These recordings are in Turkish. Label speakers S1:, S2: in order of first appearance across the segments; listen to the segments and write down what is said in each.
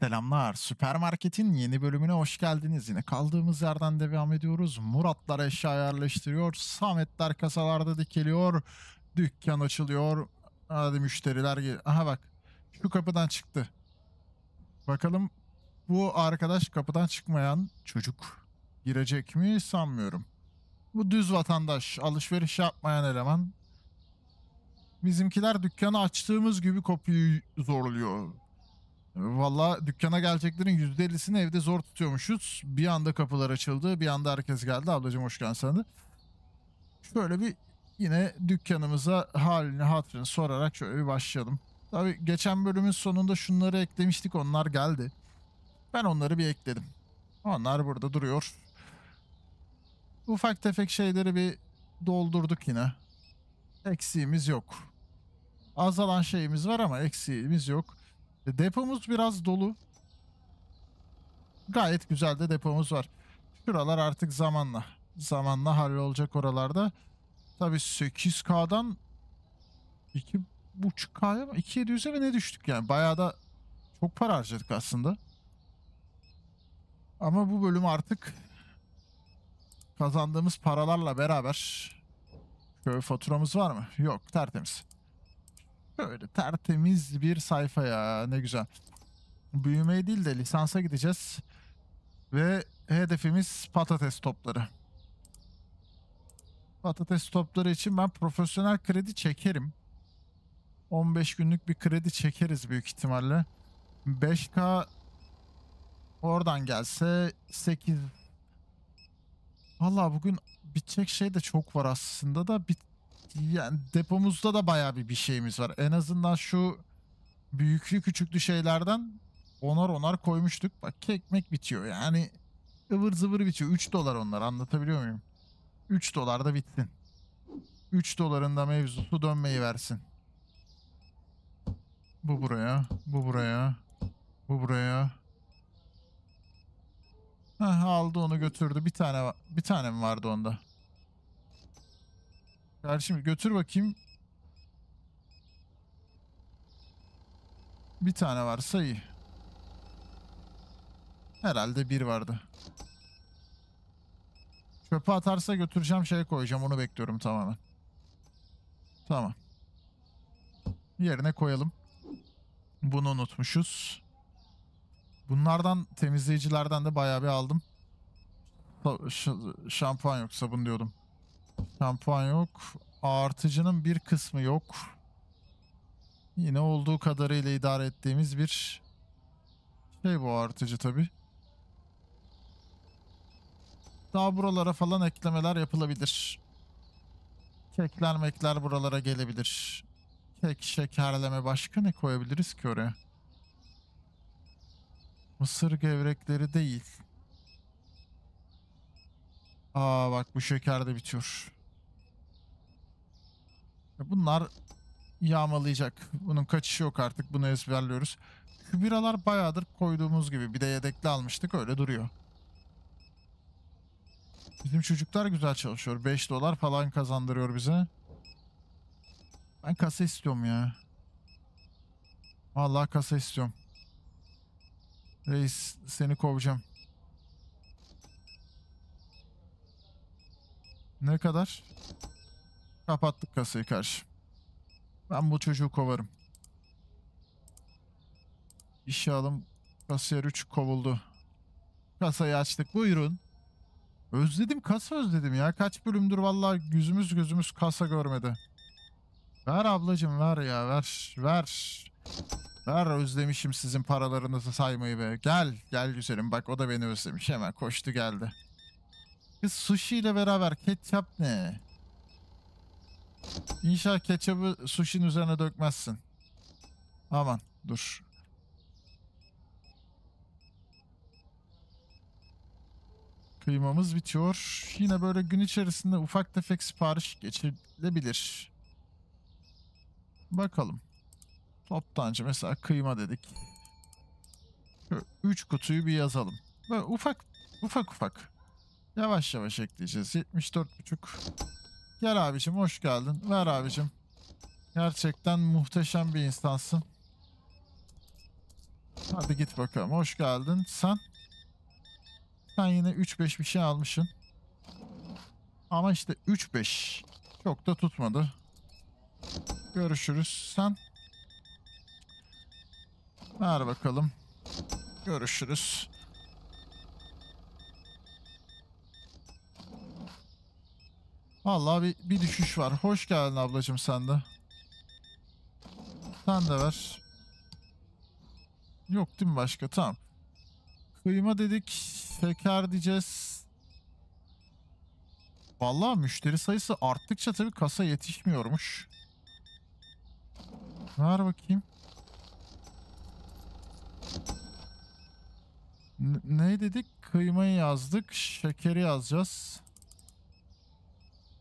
S1: Selamlar. Süpermarketin yeni bölümüne hoş geldiniz. Yine kaldığımız yerden devam ediyoruz. Muratlar eşya yerleştiriyor. Sametler kasalarda dikeliyor. Dükkan açılıyor. Hadi müşteriler gel. Aha bak. Şu kapıdan çıktı. Bakalım bu arkadaş kapıdan çıkmayan çocuk girecek mi sanmıyorum. Bu düz vatandaş, alışveriş yapmayan eleman. Bizimkiler dükkanı açtığımız gibi kapıyı zorluyor Valla dükkana geleceklerin %50'sini evde zor tutuyormuşuz. Bir anda kapılar açıldı. Bir anda herkes geldi. Ablacım hoş geldin sana. Da. Şöyle bir yine dükkanımıza halini hatırını sorarak şöyle bir başlayalım. Tabi geçen bölümün sonunda şunları eklemiştik. Onlar geldi. Ben onları bir ekledim. Onlar burada duruyor. Ufak tefek şeyleri bir doldurduk yine. Eksiğimiz yok. Azalan şeyimiz var ama eksiğimiz yok. Depomuz biraz dolu. Gayet güzel de depomuz var. Şuralar artık zamanla. Zamanla hallolacak oralarda. Tabi 8K'dan 2.5K'ya mı? 2700'e mi ne düştük yani? Bayağı da çok para harcadık aslında. Ama bu bölüm artık kazandığımız paralarla beraber şöyle faturamız var mı? Yok tertemiz. Böyle tertemiz bir sayfa ya ne güzel. Büyümeye değil de lisansa gideceğiz. Ve hedefimiz patates topları. Patates topları için ben profesyonel kredi çekerim. 15 günlük bir kredi çekeriz büyük ihtimalle. 5K oradan gelse 8 Valla bugün bitecek şey de çok var aslında da bit yani depomuzda da bayağı bir bir şeyimiz var. En azından şu büyüklü küçüklü şeylerden onar onar koymuştuk. Bak kekmek bitiyor yani ıvır zıvır bitiyor. 3 dolar onlar anlatabiliyor muyum? 3 dolar da bitsin. 3 dolarında mevzusu dönmeyi versin. Bu buraya, bu buraya, bu buraya. Heh, aldı onu götürdü. Bir tane bir tane mi vardı onda? Kardeşim götür bakayım. Bir tane varsa iyi. Herhalde bir vardı. Çöpe atarsa götüreceğim şey koyacağım. Onu bekliyorum tamamen. Tamam. Yerine koyalım. Bunu unutmuşuz. Bunlardan temizleyicilerden de bayağı bir aldım. Şampuan yok sabun diyordum. Şampuan yok. Artıcının bir kısmı yok. Yine olduğu kadarıyla idare ettiğimiz bir şey bu artıcı tabi. Daha buralara falan eklemeler yapılabilir. Kekler mekler buralara gelebilir. Kek, şekerleme başka ne koyabiliriz ki oraya? Mısır gevrekleri değil. Aa bak bu şeker de bitiyor. Bunlar yağmalayacak. Bunun kaçışı yok artık. Bunu ezberliyoruz. Kübiralar bayağıdır koyduğumuz gibi. Bir de yedekli almıştık. Öyle duruyor. Bizim çocuklar güzel çalışıyor. 5 dolar falan kazandırıyor bize. Ben kasa istiyorum ya. Vallahi kasa istiyorum. Reis seni kovacağım. Ne kadar? Kapattık kasayı karşı. Ben bu çocuğu kovarım. İnşallah alım. Kasiyer 3 kovuldu. Kasayı açtık. Buyurun. Özledim kasa özledim ya. Kaç bölümdür vallahi gözümüz gözümüz kasa görmedi. Ver ablacım ver ya ver ver. Ver özlemişim sizin paralarınızı saymayı be. Gel gel güzelim bak o da beni özlemiş hemen koştu geldi. Kız sushi ile beraber ketçap ne? İnşallah ketçabı sushi'nin üzerine dökmezsin. Aman dur. Kıymamız bitiyor. Yine böyle gün içerisinde ufak tefek sipariş geçirilebilir. Bakalım. Toptancı mesela kıyma dedik. Şöyle üç kutuyu bir yazalım. Böyle ufak ufak ufak. Yavaş yavaş ekleyeceğiz. 74,5. Gel abicim hoş geldin. Ver abicim. Gerçekten muhteşem bir insansın. Hadi git bakalım. Hoş geldin. Sen? Sen yine 3-5 bir şey almışsın. Ama işte 3-5 çok da tutmadı. Görüşürüz. Sen? Ver bakalım. Görüşürüz. Vallahi bir, bir düşüş var. Hoş geldin ablacım sen de. Sen de ver. Yok değil mi başka? Tamam. Kıyma dedik. Şeker diyeceğiz. Vallahi müşteri sayısı arttıkça tabii kasa yetişmiyormuş. Ver bakayım. N ne dedik? Kıymayı yazdık. Şekeri yazacağız.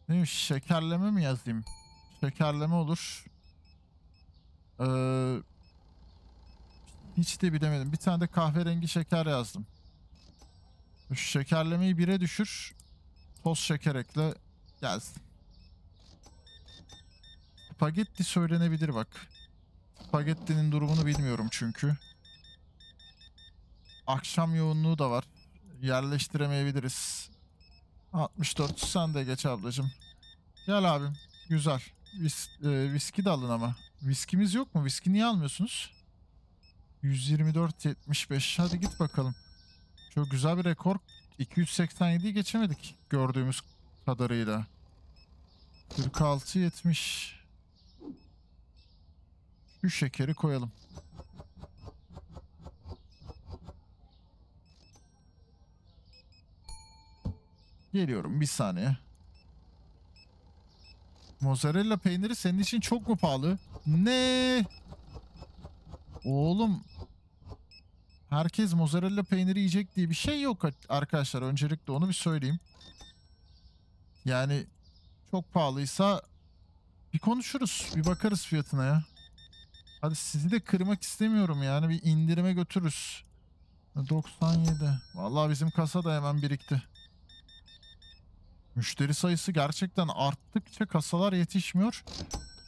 S1: Neymiş şekerleme mi yazayım? Şekerleme olur. Ee, hiç de bilemedim. Bir tane de kahverengi şeker yazdım. Şu şekerlemeyi bire düşür. Toz şeker ekle gelsin. Spagetti söylenebilir bak. Spagettinin durumunu bilmiyorum çünkü. Akşam yoğunluğu da var. Yerleştiremeyebiliriz. 64 sen de geç ablacım. Gel abim. Güzel. Vis, e, viski de alın ama. Viskimiz yok mu? Viski niye almıyorsunuz? 124.75. Hadi git bakalım. Çok güzel bir rekor. 287'yi geçemedik gördüğümüz kadarıyla. 46.70. Şu şekeri koyalım. Geliyorum bir saniye. Mozzarella peyniri senin için çok mu pahalı? Ne? Oğlum. Herkes mozzarella peyniri yiyecek diye bir şey yok arkadaşlar. Öncelikle onu bir söyleyeyim. Yani çok pahalıysa bir konuşuruz. Bir bakarız fiyatına ya. Hadi sizi de kırmak istemiyorum yani. Bir indirime götürürüz. 97. Vallahi bizim kasa da hemen birikti. Müşteri sayısı gerçekten arttıkça kasalar yetişmiyor.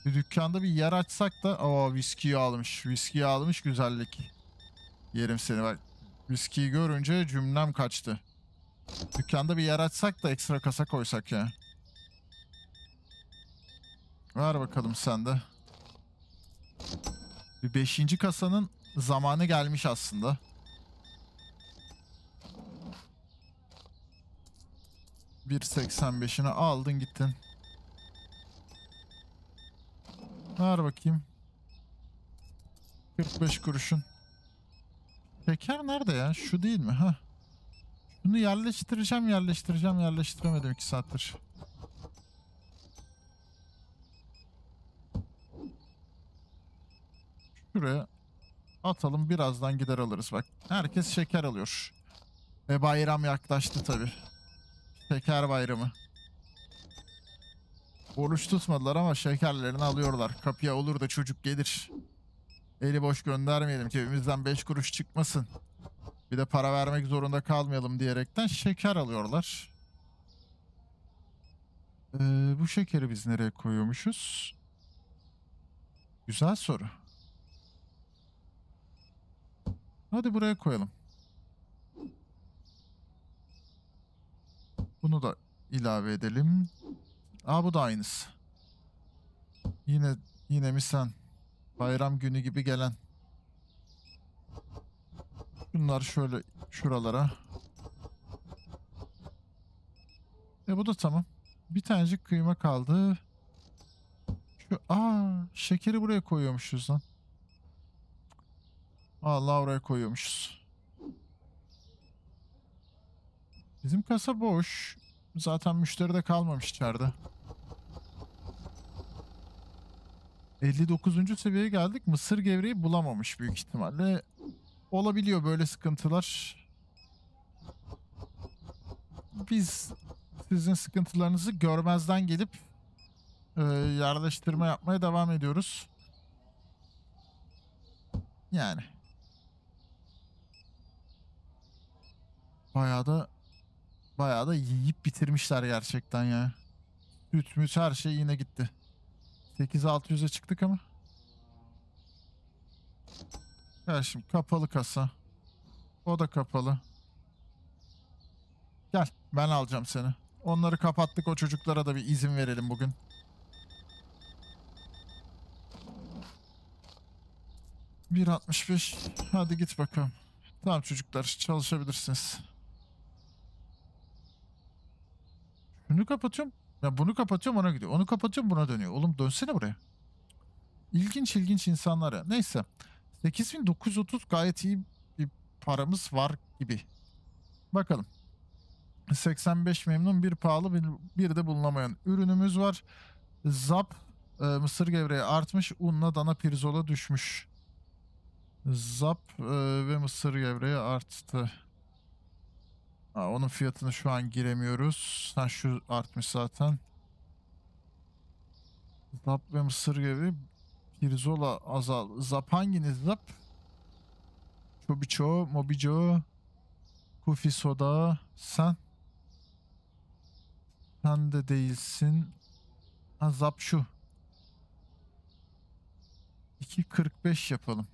S1: Bir dükkanda bir yer açsak da... Aa viskiyi almış. Viskiyi almış güzellik. Yerim seni bak. Viskiyi görünce cümlem kaçtı. Dükkanda bir yer açsak da ekstra kasa koysak ya. Ver bakalım sen de. Bir beşinci kasanın zamanı gelmiş aslında. 1.85'ini aldın gittin. Ver bakayım. 45 kuruşun. Şeker nerede ya? Şu değil mi? Ha. Bunu yerleştireceğim, yerleştireceğim, yerleştiremedim 2 saattir. Şuraya atalım birazdan gider alırız bak. Herkes şeker alıyor. Ve bayram yaklaştı tabii. Şeker bayramı. Oruç tutmadılar ama şekerlerini alıyorlar. Kapıya olur da çocuk gelir. Eli boş göndermeyelim. Cebimizden 5 kuruş çıkmasın. Bir de para vermek zorunda kalmayalım diyerekten şeker alıyorlar. Ee, bu şekeri biz nereye koyuyormuşuz? Güzel soru. Hadi buraya koyalım. Bunu da ilave edelim. Aa bu da aynısı. Yine yine mi sen? Bayram günü gibi gelen. Bunlar şöyle şuralara. E bu da tamam. Bir tanecik kıyma kaldı. Şu aa şekeri buraya koyuyormuşuz lan. Allah oraya koyuyormuşuz. Bizim kasa boş. Zaten müşteri de kalmamış içeride. 59. seviyeye geldik. Mısır gevreği bulamamış büyük ihtimalle. Olabiliyor böyle sıkıntılar. Biz sizin sıkıntılarınızı görmezden gelip e, yerleştirme yapmaya devam ediyoruz. Yani. Bayağı da Bayağı da yiyip bitirmişler gerçekten ya. Süt müt her şey yine gitti. 8600'e çıktık ama. Gel şimdi kapalı kasa. O da kapalı. Gel ben alacağım seni. Onları kapattık o çocuklara da bir izin verelim bugün. Bir 65. Hadi git bakalım. Tamam çocuklar çalışabilirsiniz. Bunu kapatıyorum. Ya bunu kapatıyorum ona gidiyor. Onu kapatıyorum buna dönüyor. Oğlum dönsene buraya. İlginç ilginç insanlara. Neyse. 8930 gayet iyi bir paramız var gibi. Bakalım. 85 memnun bir pahalı bir, bir de bulunamayan ürünümüz var. Zap e, mısır gevreği artmış. Unla dana pirzola düşmüş. Zap e, ve mısır gevreği arttı. Ha, onun fiyatını şu an giremiyoruz. Ha, şu artmış zaten. Zap ve mısır gibi. Pirzola azal. Zap hanginiz zap? Çobiço, Mobico, Kufi Soda, sen. Sen de değilsin. Ha, zap şu. 2.45 yapalım.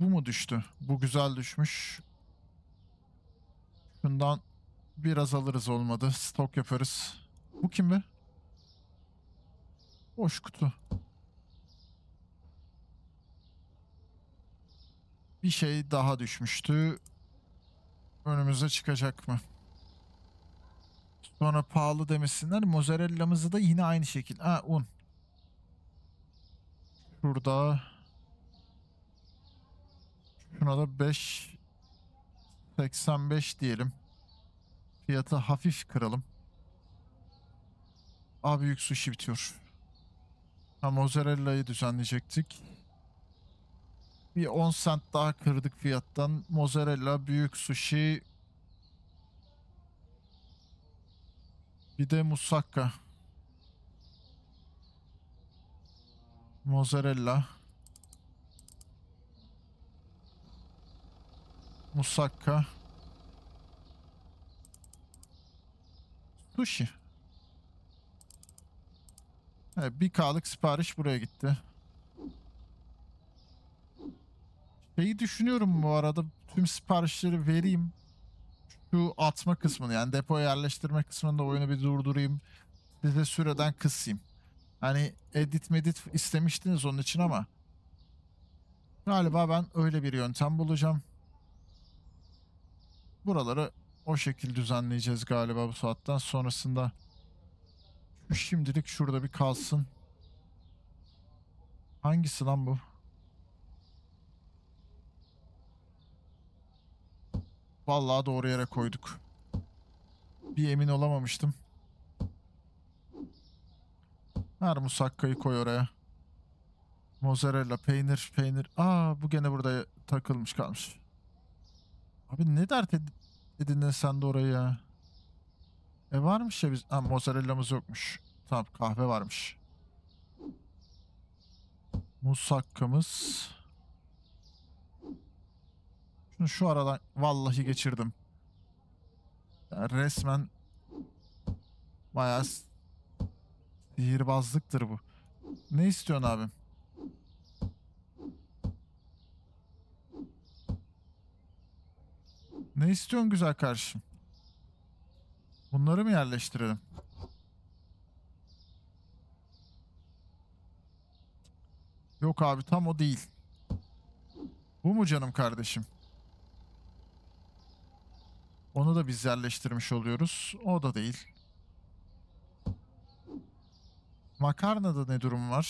S1: Bu mu düştü? Bu güzel düşmüş. Şundan biraz alırız olmadı. Stok yaparız. Bu kim be? Boş kutu. Bir şey daha düşmüştü. Önümüze çıkacak mı? Sonra pahalı demesinler. Mozzarella'mızı da yine aynı şekilde. Ha un. Şurada. Şuna da 5 85 diyelim. Fiyatı hafif kıralım. A büyük sushi bitiyor. Ha mozzarella'yı düzenleyecektik. Bir 10 cent daha kırdık fiyattan. Mozzarella, büyük sushi. Bir de musakka. Mozzarella. Musakka. Sushi. Evet, 1K'lık sipariş buraya gitti. Şeyi düşünüyorum bu arada. Tüm siparişleri vereyim. Şu atma kısmını yani depoya yerleştirme kısmında oyunu bir durdurayım. Size süreden kısayım. Hani edit medit istemiştiniz onun için ama galiba ben öyle bir yöntem bulacağım. Buraları o şekilde düzenleyeceğiz galiba bu saatten sonrasında. Şimdilik şurada bir kalsın. Hangisi lan bu? Vallahi doğru yere koyduk. Bir emin olamamıştım. Ver musakkayı koy oraya. Mozzarella, peynir, peynir. Aa bu gene burada takılmış kalmış. Abi ne dert edip Dedin sen de oraya. E varmış ya biz. Ha mozzarellamız yokmuş. Tamam kahve varmış. Musakkamız. Şunu şu aradan vallahi geçirdim. Yani resmen bayağı sihirbazlıktır bu. Ne istiyorsun abim? Ne istiyorsun güzel kardeşim? Bunları mı yerleştirelim? Yok abi tam o değil. Bu mu canım kardeşim? Onu da biz yerleştirmiş oluyoruz. O da değil. Makarnada ne durum var?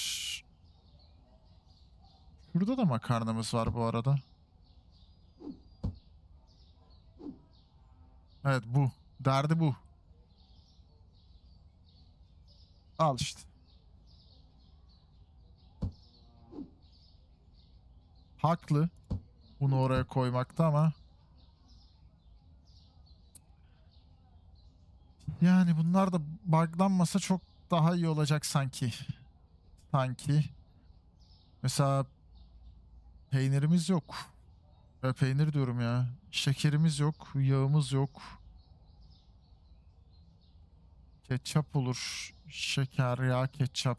S1: Burada da makarnamız var bu arada. Evet bu. Derdi bu. Al işte. Haklı. Bunu oraya koymakta ama. Yani bunlar da buglanmasa çok daha iyi olacak sanki. Sanki. Mesela peynirimiz yok. E, peynir diyorum ya. Şekerimiz yok, yağımız yok. Ketçap olur. Şeker, yağ, ketçap.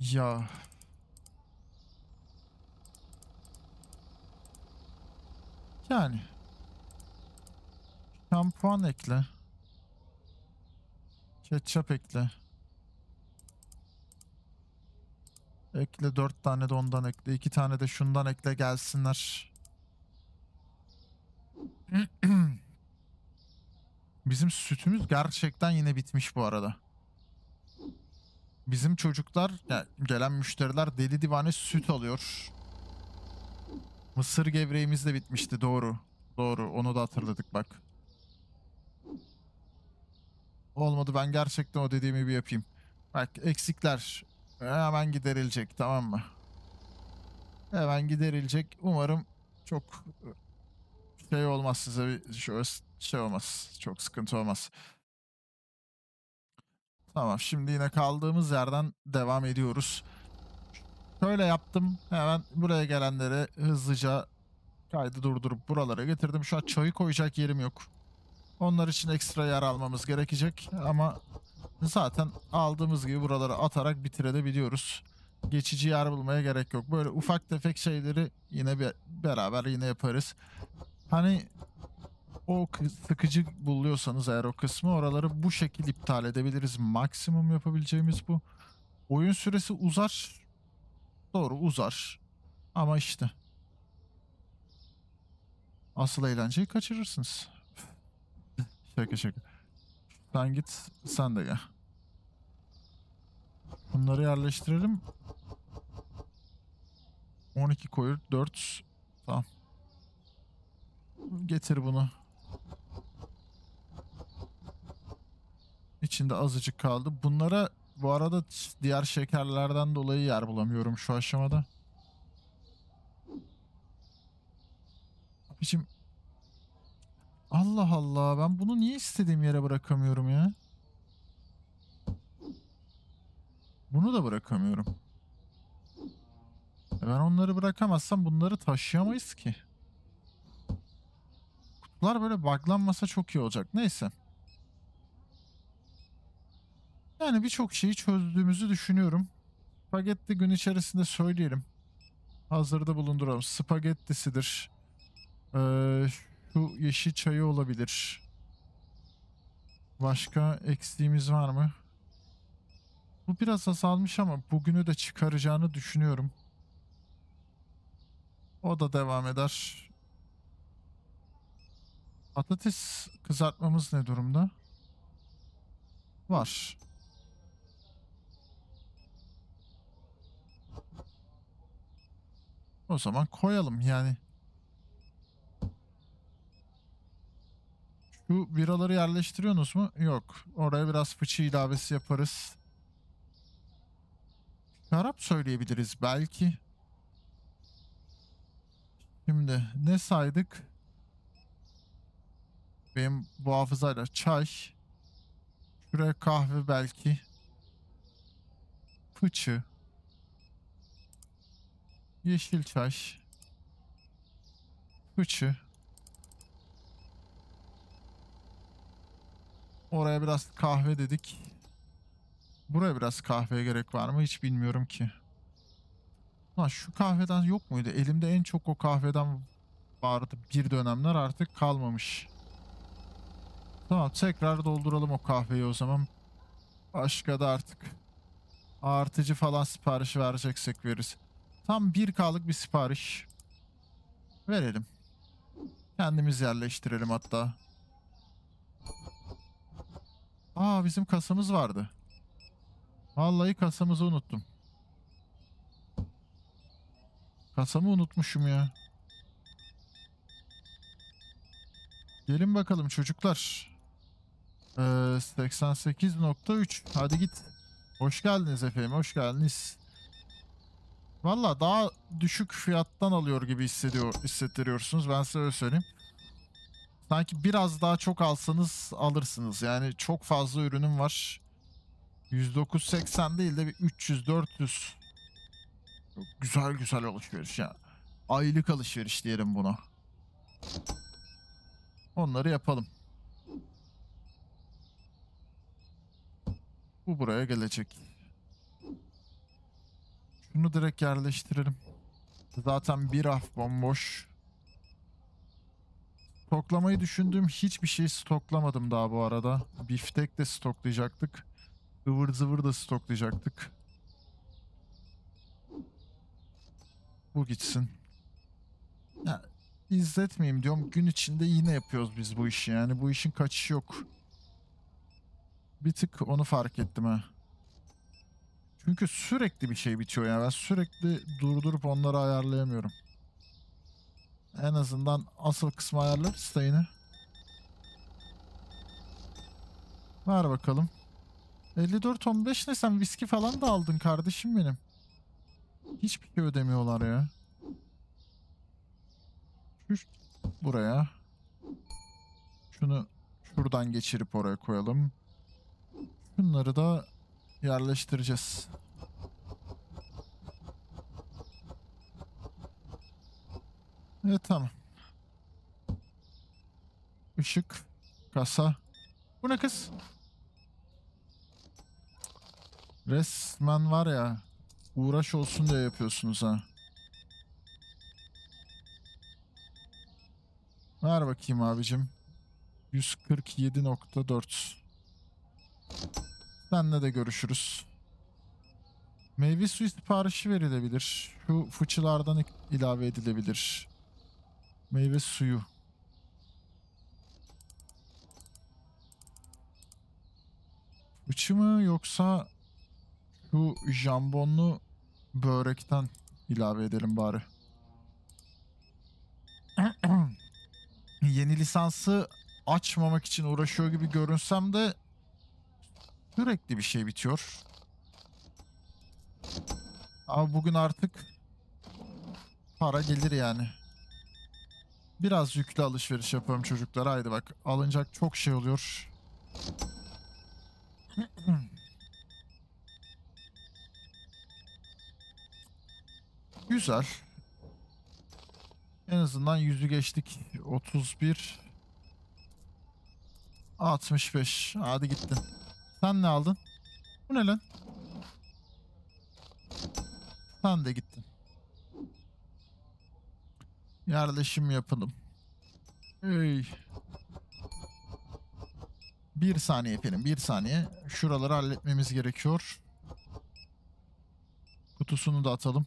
S1: Ya. Yani. Şampuan ekle. Ketçap ekle. Ekle dört tane de ondan ekle. iki tane de şundan ekle gelsinler. Bizim sütümüz gerçekten yine bitmiş bu arada. Bizim çocuklar, yani gelen müşteriler deli divane süt alıyor. Mısır gevreğimiz de bitmişti doğru. Doğru onu da hatırladık bak. Olmadı ben gerçekten o dediğimi bir yapayım. Bak eksikler hemen giderilecek tamam mı? Hemen giderilecek. Umarım çok e, şey olmaz size bir şöyle şey olmaz. Çok sıkıntı olmaz. Tamam şimdi yine kaldığımız yerden devam ediyoruz. Şöyle yaptım. Hemen buraya gelenleri hızlıca kaydı durdurup buralara getirdim. Şu an çayı koyacak yerim yok. Onlar için ekstra yer almamız gerekecek ama zaten aldığımız gibi buraları atarak bitirebiliyoruz. Geçici yer bulmaya gerek yok. Böyle ufak tefek şeyleri yine bir beraber yine yaparız. Hani o sıkıcı buluyorsanız eğer o kısmı oraları bu şekilde iptal edebiliriz. Maksimum yapabileceğimiz bu. Oyun süresi uzar. Doğru uzar. Ama işte. Asıl eğlenceyi kaçırırsınız. şaka şaka. Sen git, sen de gel. Bunları yerleştirelim. 12 koyur, 4. Tamam. Getir bunu. İçinde azıcık kaldı. Bunlara bu arada diğer şekerlerden dolayı yer bulamıyorum şu aşamada. Abicim Allah Allah ben bunu niye istediğim yere bırakamıyorum ya? Bunu da bırakamıyorum. E ben onları bırakamazsam bunları taşıyamayız ki. Kutular böyle baglanmasa çok iyi olacak. Neyse. Yani birçok şeyi çözdüğümüzü düşünüyorum. Spagetti gün içerisinde söyleyelim. Hazırda bulunduralım. Spagettisidir. Ee, bu yeşil çayı olabilir. Başka eksiğimiz var mı? Bu biraz azalmış ama bugünü de çıkaracağını düşünüyorum. O da devam eder. Patates kızartmamız ne durumda? Var. O zaman koyalım yani. Bu viraları yerleştiriyorsunuz mu? Yok. Oraya biraz fıçı ilavesi yaparız. Şarap söyleyebiliriz belki. Şimdi ne saydık? Benim bu hafızayla çay. Şuraya kahve belki. Fıçı. Yeşil çay. Fıçı. Oraya biraz kahve dedik. Buraya biraz kahveye gerek var mı hiç bilmiyorum ki. Lan şu kahveden yok muydu? Elimde en çok o kahveden vardı bir dönemler artık kalmamış. Tamam tekrar dolduralım o kahveyi o zaman. Başka da artık artıcı falan siparişi vereceksek veririz. Tam bir kalık bir sipariş. Verelim. Kendimiz yerleştirelim hatta. Aa bizim kasamız vardı. Vallahi kasamızı unuttum. Kasamı unutmuşum ya. Gelin bakalım çocuklar. Ee, 88.3 hadi git. Hoş geldiniz efendim hoş geldiniz. Valla daha düşük fiyattan alıyor gibi hissediyor, hissettiriyorsunuz ben size öyle söyleyeyim. Sanki biraz daha çok alsanız alırsınız. Yani çok fazla ürünüm var. 109.80 değil de bir 300-400. Güzel güzel alışveriş ya. Aylık alışveriş diyelim buna. Onları yapalım. Bu buraya gelecek. Şunu direkt yerleştirelim. Zaten bir af bomboş. Stoklamayı düşündüğüm hiçbir şey stoklamadım daha bu arada. Biftek de stoklayacaktık. Ivır zıvır da stoklayacaktık. Bu gitsin. Ya, izletmeyeyim diyorum. Gün içinde yine yapıyoruz biz bu işi. Yani bu işin kaçışı yok. Bir tık onu fark ettim ha. Çünkü sürekli bir şey bitiyor yani. Ben sürekli durdurup onları ayarlayamıyorum. En azından asıl kısmı ayarlarız stayını. Ver bakalım. 54-15 ne sen viski falan da aldın kardeşim benim. Hiçbir şey ödemiyorlar ya. Şuş buraya. Şunu şuradan geçirip oraya koyalım. Bunları da yerleştireceğiz. E tamam. Işık. Kasa. Bu ne kız? Resmen var ya. Uğraş olsun diye yapıyorsunuz ha. Ver bakayım abicim. 147.4 Senle de görüşürüz. Meyve suyu siparişi verilebilir. Şu fıçılardan ilave edilebilir. Meyve suyu. Fıçı mı yoksa bu jambonlu börekten ilave edelim bari. Yeni lisansı açmamak için uğraşıyor gibi görünsem de sürekli bir şey bitiyor. Ama bugün artık para gelir yani. Biraz yüklü alışveriş yapıyorum çocuklar. Haydi bak alınacak çok şey oluyor. Güzel. En azından yüzü geçtik. 31 65. Hadi gittin. Sen ne aldın? Bu ne lan? Sen de gittin. Yerleşim yapalım. Hey, Bir saniye efendim. Bir saniye. Şuraları halletmemiz gerekiyor. Kutusunu da atalım.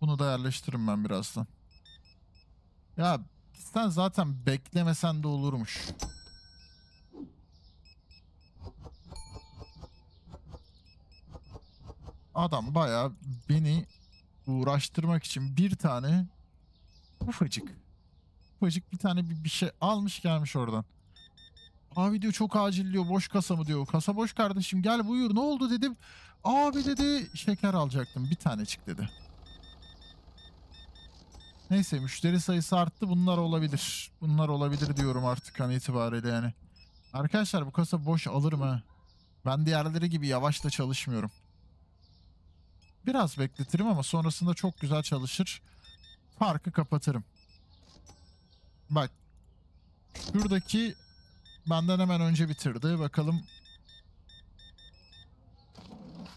S1: Bunu da yerleştiririm ben birazdan. Ya sen zaten beklemesen de olurmuş. Adam baya beni uğraştırmak için bir tane ufacık ufacık bir tane bir, bir şey almış gelmiş oradan. Abi diyor çok acil diyor boş kasa mı diyor. Kasa boş kardeşim gel buyur ne oldu dedim. Abi dedi şeker alacaktım bir tane tanecik dedi. Neyse müşteri sayısı arttı bunlar olabilir. Bunlar olabilir diyorum artık an itibariyle yani. Arkadaşlar bu kasa boş alır mı? Ben diğerleri gibi yavaş da çalışmıyorum. Biraz bekletirim ama sonrasında çok güzel çalışır. Farkı kapatırım. Bak. buradaki benden hemen önce bitirdi. Bakalım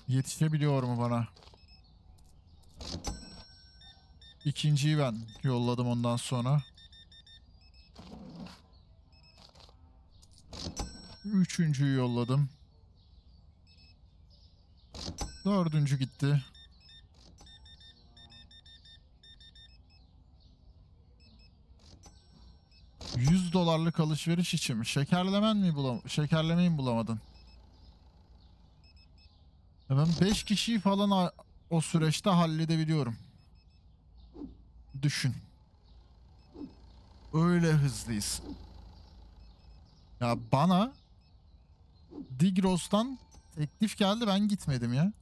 S1: yetişebiliyor mu bana? İkinciyi ben yolladım ondan sonra. Üçüncüyü yolladım. Dördüncü gitti. 100 dolarlık alışveriş için Şekerlemen mi bulam şekerlemeyi mi bulamadın? ben 5 kişiyi falan o süreçte halledebiliyorum. Düşün. Öyle hızlıyız. Ya bana Digros'tan teklif geldi ben gitmedim ya.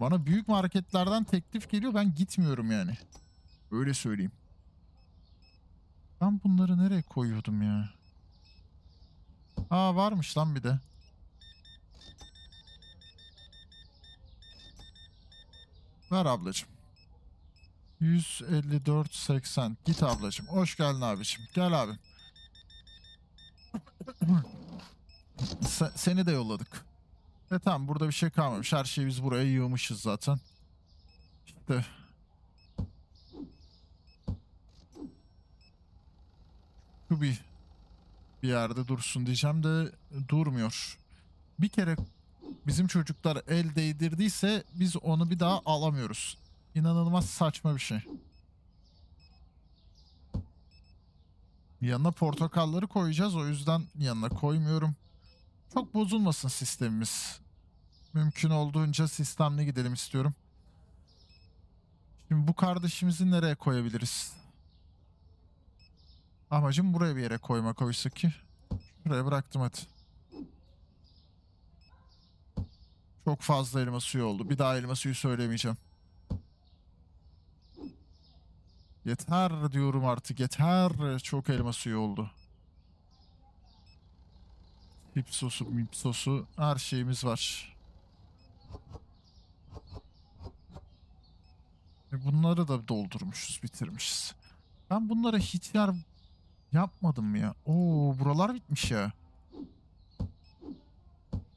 S1: Bana büyük marketlerden teklif geliyor ben gitmiyorum yani. Öyle söyleyeyim. Ben bunları nereye koyuyordum ya? Aa varmış lan bir de. Ver ablacım. 154.80. Git ablacım. Hoş geldin abicim. Gel abi. Se seni de yolladık. E tamam burada bir şey kalmamış. Her şeyi biz buraya yığmışız zaten. İşte şu bir bir yerde dursun diyeceğim de durmuyor. Bir kere bizim çocuklar el değdirdiyse biz onu bir daha alamıyoruz. İnanılmaz saçma bir şey. Yanına portakalları koyacağız o yüzden yanına koymuyorum. Çok bozulmasın sistemimiz. Mümkün olduğunca sistemle gidelim istiyorum. Şimdi bu kardeşimizi nereye koyabiliriz? Amacım buraya bir yere koymak oysa ki. buraya bıraktım hadi. Çok fazla elma suyu oldu. Bir daha elma suyu söylemeyeceğim. Yeter diyorum artık yeter. Çok elma suyu oldu. Hip sosu, mip sosu her şeyimiz var. E bunları da doldurmuşuz, bitirmişiz. Ben bunlara Hitler Yapmadım ya. Oo buralar bitmiş ya.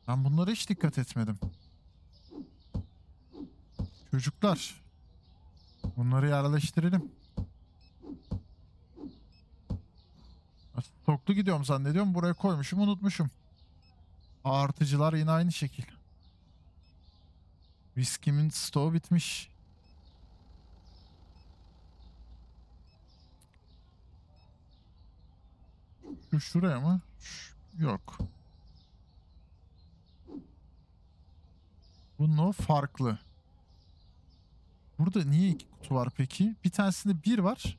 S1: Ben bunlara hiç dikkat etmedim. Çocuklar. Bunları yerleştirelim. Stoklu gidiyorum zannediyorum. Buraya koymuşum unutmuşum. Artıcılar yine aynı şekil. Viskimin stoğu bitmiş. Şu şuraya mı? yok. Bunun o farklı. Burada niye iki kutu var peki? Bir tanesinde bir var.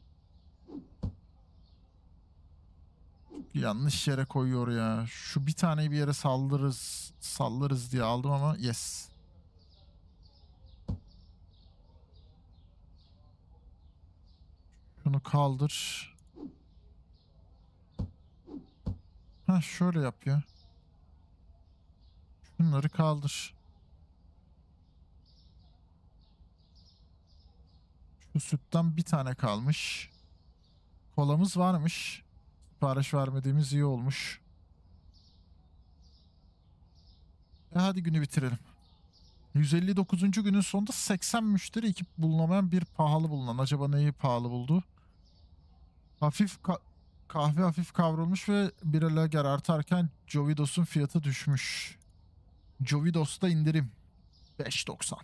S1: Yanlış yere koyuyor ya. Şu bir taneyi bir yere sallarız, sallarız diye aldım ama yes. Şunu kaldır. Ha şöyle yap ya. Şunları kaldır. Şu sütten bir tane kalmış. Kolamız varmış. Sipariş vermediğimiz iyi olmuş. E hadi günü bitirelim. 159. günün sonunda 80 müşteri ekip bulunamayan bir pahalı bulunan. Acaba neyi pahalı buldu? Hafif Kahve hafif kavrulmuş ve bir lager artarken Jovidos'un fiyatı düşmüş. Jovidos'ta indirim. 5.90.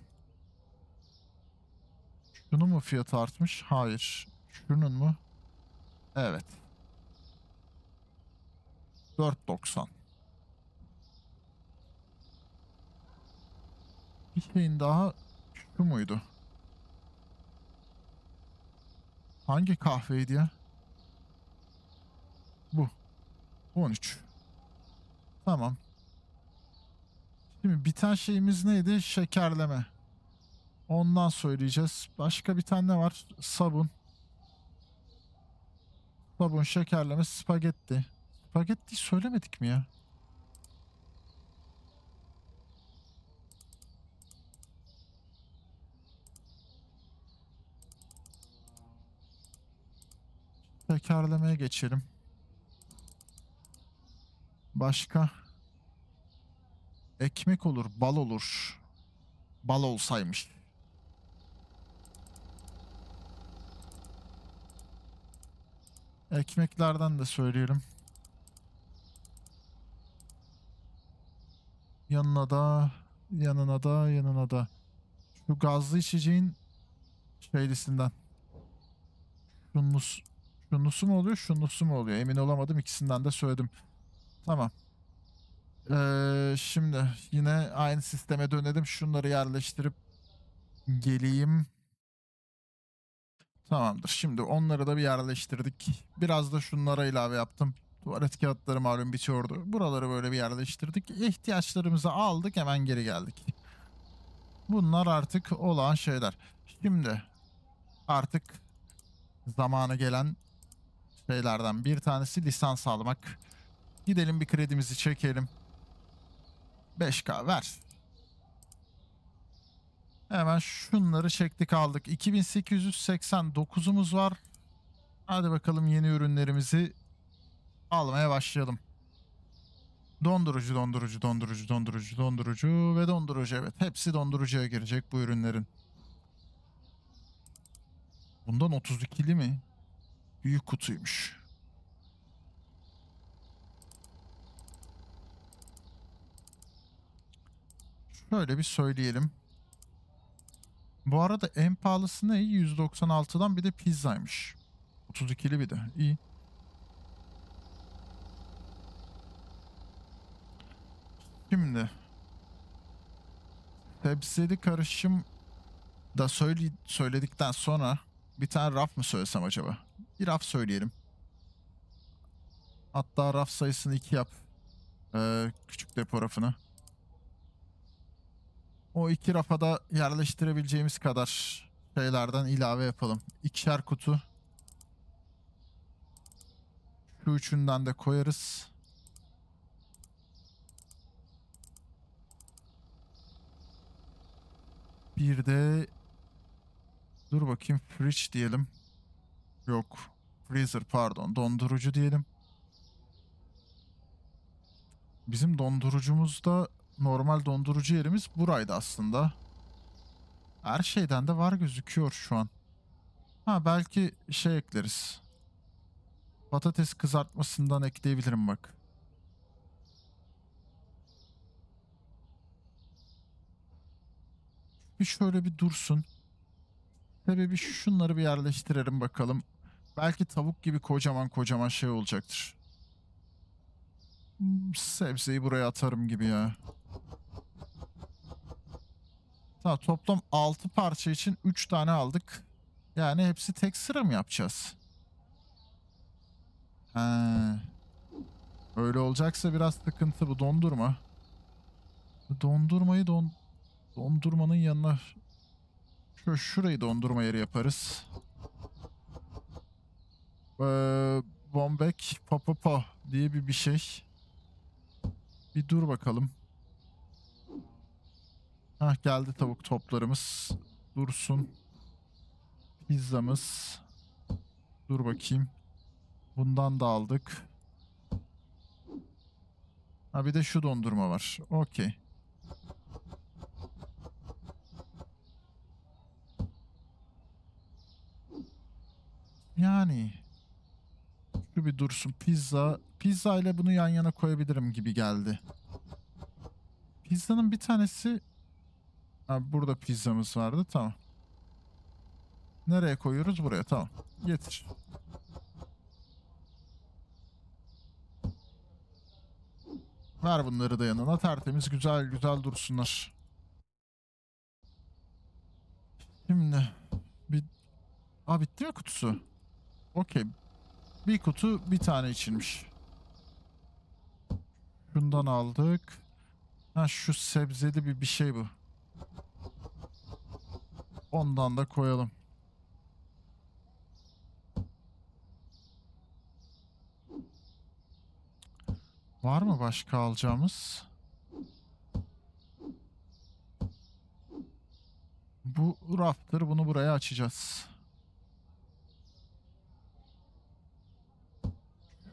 S1: Şunun mu fiyatı artmış? Hayır. Şunun mu? Evet. 4.90. Bir şeyin daha şu muydu? Hangi kahveydi ya? Bu. 13. Tamam. Şimdi biten şeyimiz neydi? Şekerleme. Ondan söyleyeceğiz. Başka bir tane var? Sabun. Sabun, şekerleme, spagetti. Spagetti söylemedik mi ya? Şekerlemeye geçelim. Başka? Ekmek olur, bal olur. Bal olsaymış. Ekmeklerden de söyleyelim. Yanına da, yanına da, yanına da. Şu gazlı içeceğin şeylisinden. Şunlus, şunlusu mu oluyor, şunlusu mu oluyor? Emin olamadım. İkisinden de söyledim. Tamam. Ee, şimdi yine aynı sisteme dönelim. Şunları yerleştirip geleyim. Tamamdır. Şimdi onları da bir yerleştirdik. Biraz da şunlara ilave yaptım. Tuvalet kağıtları malum bitiyordu. Buraları böyle bir yerleştirdik. İhtiyaçlarımızı aldık hemen geri geldik. Bunlar artık olan şeyler. Şimdi artık zamanı gelen şeylerden bir tanesi lisans almak. Gidelim bir kredimizi çekelim. 5K ver. Hemen şunları çektik aldık. 2889'umuz var. Hadi bakalım yeni ürünlerimizi almaya başlayalım. Dondurucu, dondurucu, dondurucu, dondurucu, dondurucu ve dondurucu. Evet hepsi dondurucuya girecek bu ürünlerin. Bundan 32'li mi? Büyük kutuymuş. Böyle bir söyleyelim. Bu arada en pahalısı ne? 196'dan bir de pizzaymış. 32'li bir de. İyi. Şimdi sebzeli karışım da söyle, söyledikten sonra bir tane raf mı söylesem acaba? Bir raf söyleyelim. Hatta raf sayısını iki yap. Ee, küçük depo rafını. O iki rafa da yerleştirebileceğimiz kadar şeylerden ilave yapalım. İkişer kutu. Şu üçünden de koyarız. Bir de dur bakayım fridge diyelim. Yok. Freezer pardon. Dondurucu diyelim. Bizim dondurucumuzda normal dondurucu yerimiz buraydı aslında. Her şeyden de var gözüküyor şu an. Ha belki şey ekleriz. Patates kızartmasından ekleyebilirim bak. Bir şöyle bir dursun. Sebebi şunları bir yerleştirelim bakalım. Belki tavuk gibi kocaman kocaman şey olacaktır. Hmm, sebzeyi buraya atarım gibi ya. Tamam toplam 6 parça için 3 tane aldık. Yani hepsi tek sıra mı yapacağız? He. Öyle olacaksa biraz sıkıntı bu dondurma. Dondurmayı don dondurmanın yanına şöyle şurayı dondurma yeri yaparız. Ee, bombek papapo diye bir bir şey. Bir dur bakalım. Hah geldi tavuk toplarımız. Dursun. Pizzamız. Dur bakayım. Bundan da aldık. Ha bir de şu dondurma var. Okey. Yani şu bir dursun pizza. Pizza ile bunu yan yana koyabilirim gibi geldi. Pizzanın bir tanesi Ha, burada pizzamız vardı. Tamam. Nereye koyuyoruz? Buraya. Tamam. Getir. Ver bunları da yanına. Tertemiz güzel güzel dursunlar. Şimdi bir... Aa bitti mi kutusu? Okey. Bir kutu bir tane içilmiş. Şundan aldık. Ha şu sebzeli bir, bir şey bu. Ondan da koyalım. Var mı başka alacağımız? Bu raftır. Bunu buraya açacağız.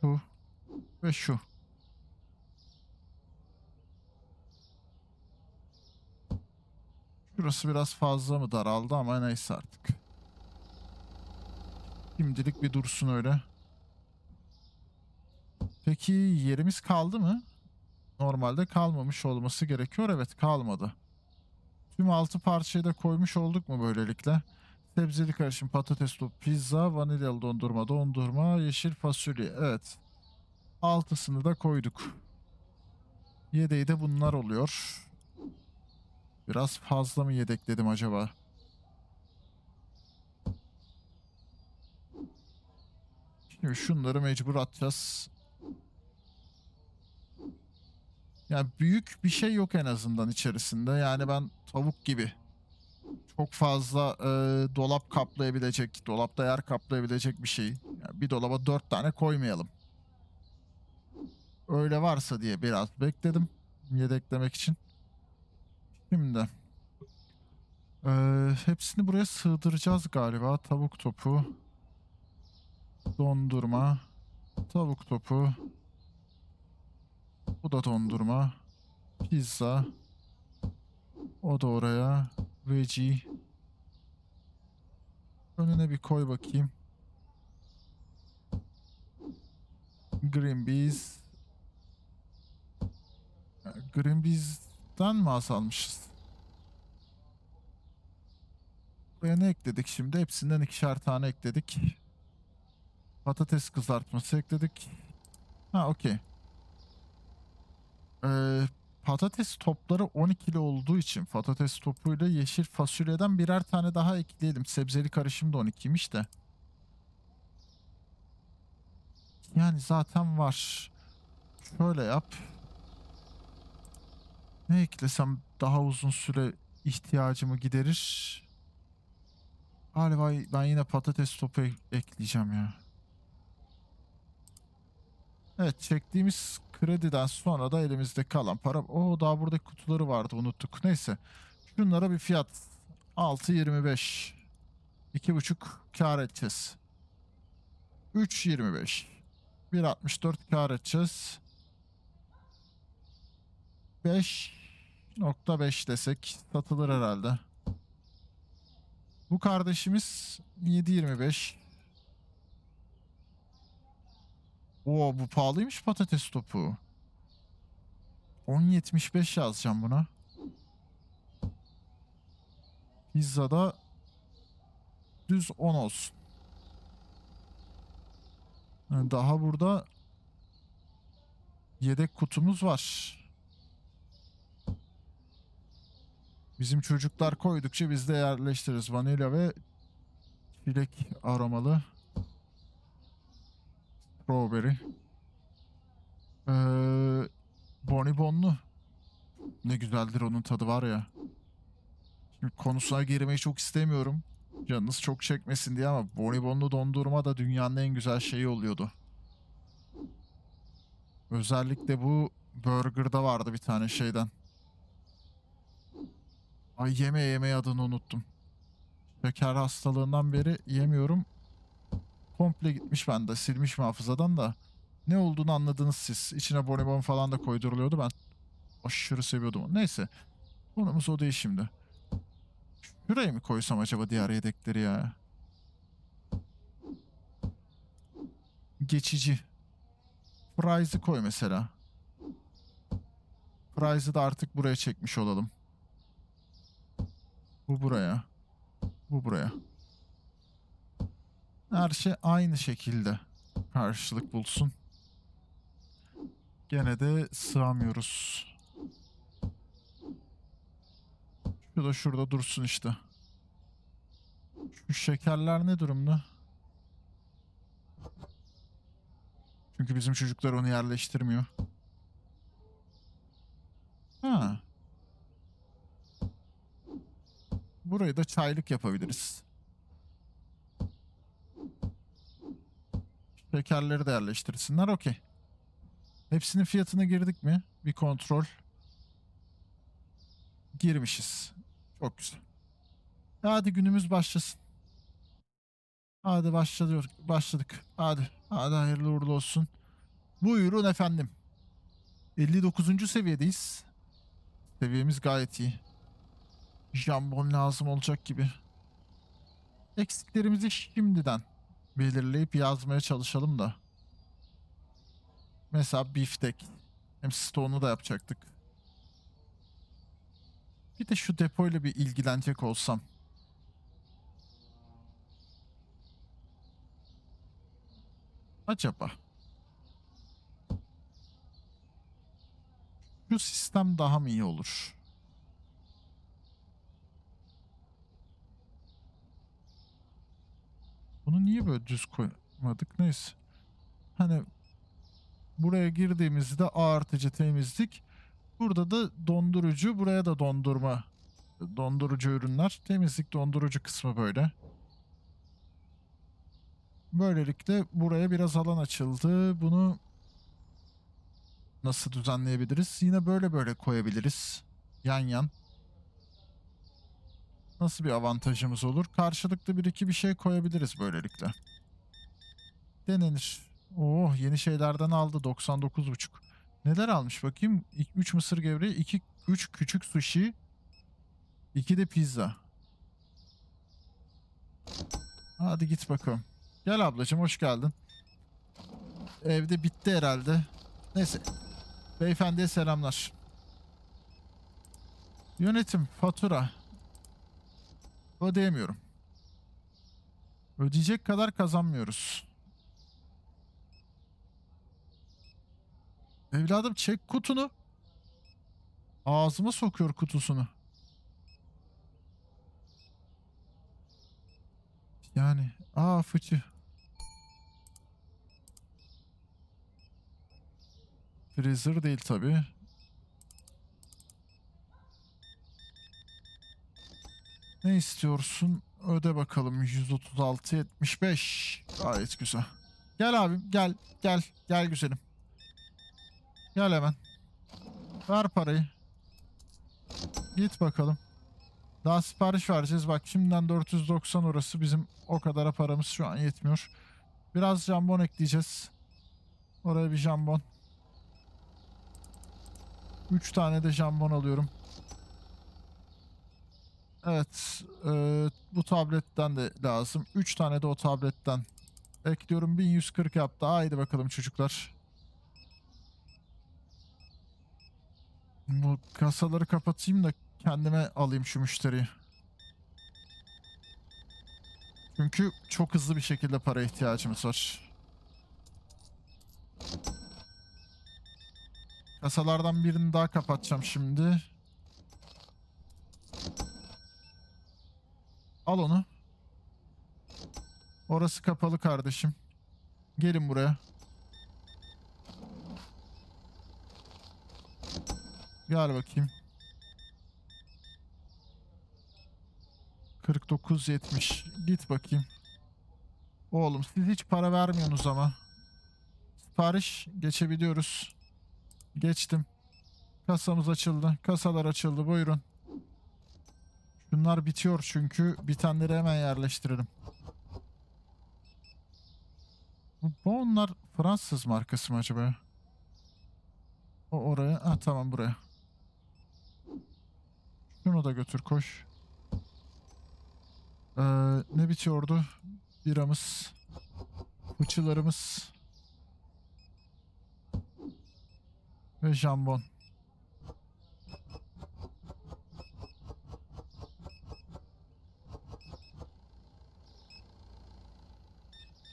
S1: Şu ve şu. Şurası biraz fazla mı daraldı ama neyse artık. Şimdilik bir dursun öyle. Peki yerimiz kaldı mı? Normalde kalmamış olması gerekiyor. Evet kalmadı. Tüm altı parçayı da koymuş olduk mu böylelikle? Sebzeli karışım, patates topu, pizza, vanilyalı dondurma, dondurma, yeşil fasulye. Evet. Altısını da koyduk. Yedeği de bunlar oluyor. Biraz fazla mı yedekledim acaba? Şimdi şunları mecbur atacağız. Yani büyük bir şey yok en azından içerisinde. Yani ben tavuk gibi çok fazla e, dolap kaplayabilecek, dolapta yer kaplayabilecek bir şey. Yani bir dolaba dört tane koymayalım. Öyle varsa diye biraz bekledim yedeklemek için. Şimdi. Ee, hepsini buraya sığdıracağız galiba. Tavuk topu. Dondurma. Tavuk topu. Bu da dondurma. Pizza. O da oraya. Veggie. Önüne bir koy bakayım. Green Bees. Green Bees Kitaptan maz almışız. Buraya ne ekledik şimdi? Hepsinden ikişer tane ekledik. Patates kızartması ekledik. Ha okey. Ee, patates topları 12 kilo olduğu için patates topuyla yeşil fasulyeden birer tane daha ekleyelim. Sebzeli karışım da 12'ymiş de. Yani zaten var. Şöyle yap. Ne eklesem daha uzun süre ihtiyacımı giderir. Galiba ben yine patates topu ekleyeceğim ya. Evet çektiğimiz krediden sonra da elimizde kalan para. O daha burada kutuları vardı unuttuk. Neyse. Şunlara bir fiyat. 6.25. 2.5 kar edeceğiz. 3.25. 1.64 kar edeceğiz. 5.5 desek satılır herhalde. Bu kardeşimiz 7.25. Oo bu pahalıymış patates topu. 10.75 yazacağım buna. Pizza da düz 10 olsun. daha burada yedek kutumuz var. Bizim çocuklar koydukça biz de yerleştiririz. Vanilya ve çilek aromalı. Strawberry. Ee, bonibonlu. Ne güzeldir onun tadı var ya. Şimdi konusuna girmeyi çok istemiyorum. Canınız çok çekmesin diye ama bonibonlu dondurma da dünyanın en güzel şeyi oluyordu. Özellikle bu burgerda vardı bir tane şeyden. Ay yeme yeme adını unuttum. Şeker hastalığından beri yemiyorum. Komple gitmiş bende. Silmiş hafızadan da. Ne olduğunu anladınız siz. İçine bonibon falan da koyduruluyordu. Ben aşırı seviyordum Neyse. Konumuz o değil şimdi. Şuraya mı koysam acaba diğer yedekleri ya? Geçici. Prize'ı koy mesela. Prize'ı de artık buraya çekmiş olalım. Bu buraya. Bu buraya. Her şey aynı şekilde karşılık bulsun. Gene de sığamıyoruz. Şu da şurada dursun işte. Şu şekerler ne durumda? Çünkü bizim çocuklar onu yerleştirmiyor. Ha. Burayı da çaylık yapabiliriz. Şekerleri de yerleştirsinler. Okey. Hepsinin fiyatına girdik mi? Bir kontrol. Girmişiz. Çok güzel. Hadi günümüz başlasın. Hadi başlıyor, başladık. Hadi, hadi hayırlı uğurlu olsun. Buyurun efendim. 59. seviyedeyiz. Seviyemiz gayet iyi jambon lazım olacak gibi. Eksiklerimizi şimdiden belirleyip yazmaya çalışalım da. Mesela biftek. Hem stone'u da yapacaktık. Bir de şu depoyla bir ilgilenecek olsam. Acaba? Şu sistem daha mı iyi olur? niye böyle düz koymadık? Neyse. Hani buraya girdiğimizde artıcı temizlik. Burada da dondurucu. Buraya da dondurma. Dondurucu ürünler. Temizlik dondurucu kısmı böyle. Böylelikle buraya biraz alan açıldı. Bunu nasıl düzenleyebiliriz? Yine böyle böyle koyabiliriz. Yan yan. Nasıl bir avantajımız olur? Karşılıklı bir iki bir şey koyabiliriz böylelikle. Denenir. Oh yeni şeylerden aldı 99.5. Neler almış bakayım? 3 mısır gevreği, 2 3 küçük sushi, 2 de pizza. Hadi git bakalım. Gel ablacığım hoş geldin. Evde bitti herhalde. Neyse. Beyefendiye selamlar. Yönetim, fatura. Ödeyemiyorum. Ödeyecek kadar kazanmıyoruz. Evladım çek kutunu. Ağzıma sokuyor kutusunu. Yani. Aa fıçı. Freezer değil tabii. Ne istiyorsun? Öde bakalım. 136.75. Gayet güzel. Gel abim gel. Gel. Gel güzelim. Gel hemen. Ver parayı. Git bakalım. Daha sipariş vereceğiz. Bak şimdiden 490 orası. Bizim o kadara paramız şu an yetmiyor. Biraz jambon ekleyeceğiz. Oraya bir jambon. 3 tane de jambon alıyorum. Evet. E, bu tabletten de lazım. 3 tane de o tabletten ekliyorum. 1140 yaptı. Haydi bakalım çocuklar. Bu kasaları kapatayım da kendime alayım şu müşteriyi. Çünkü çok hızlı bir şekilde para ihtiyacımız var. Kasalardan birini daha kapatacağım şimdi. Al onu. Orası kapalı kardeşim. Gelin buraya. Gel bakayım. 49.70. Git bakayım. Oğlum siz hiç para vermiyorsunuz ama. Sipariş geçebiliyoruz. Geçtim. Kasamız açıldı. Kasalar açıldı. Buyurun. Bunlar bitiyor çünkü bitenleri hemen yerleştirelim. Bu onlar Fransız markası mı acaba? O oraya. Ha tamam buraya. Şunu da götür koş. Ee, ne bitiyordu? Biramız. Fıçılarımız. Ve jambon.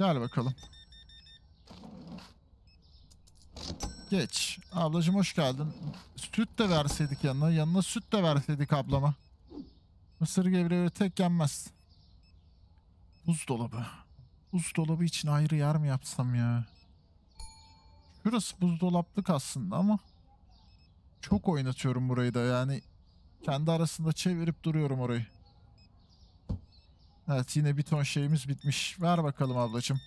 S1: Gel bakalım. Geç. Ablacım hoş geldin. Süt de verseydik yanına. Yanına süt de verseydik ablama. Mısır gevreği tek yenmez. Buzdolabı. Buzdolabı için ayrı yer mi yapsam ya? Burası buzdolaplık aslında ama çok oynatıyorum burayı da yani. Kendi arasında çevirip duruyorum orayı. Evet yine bir ton şeyimiz bitmiş. Ver bakalım ablacığım.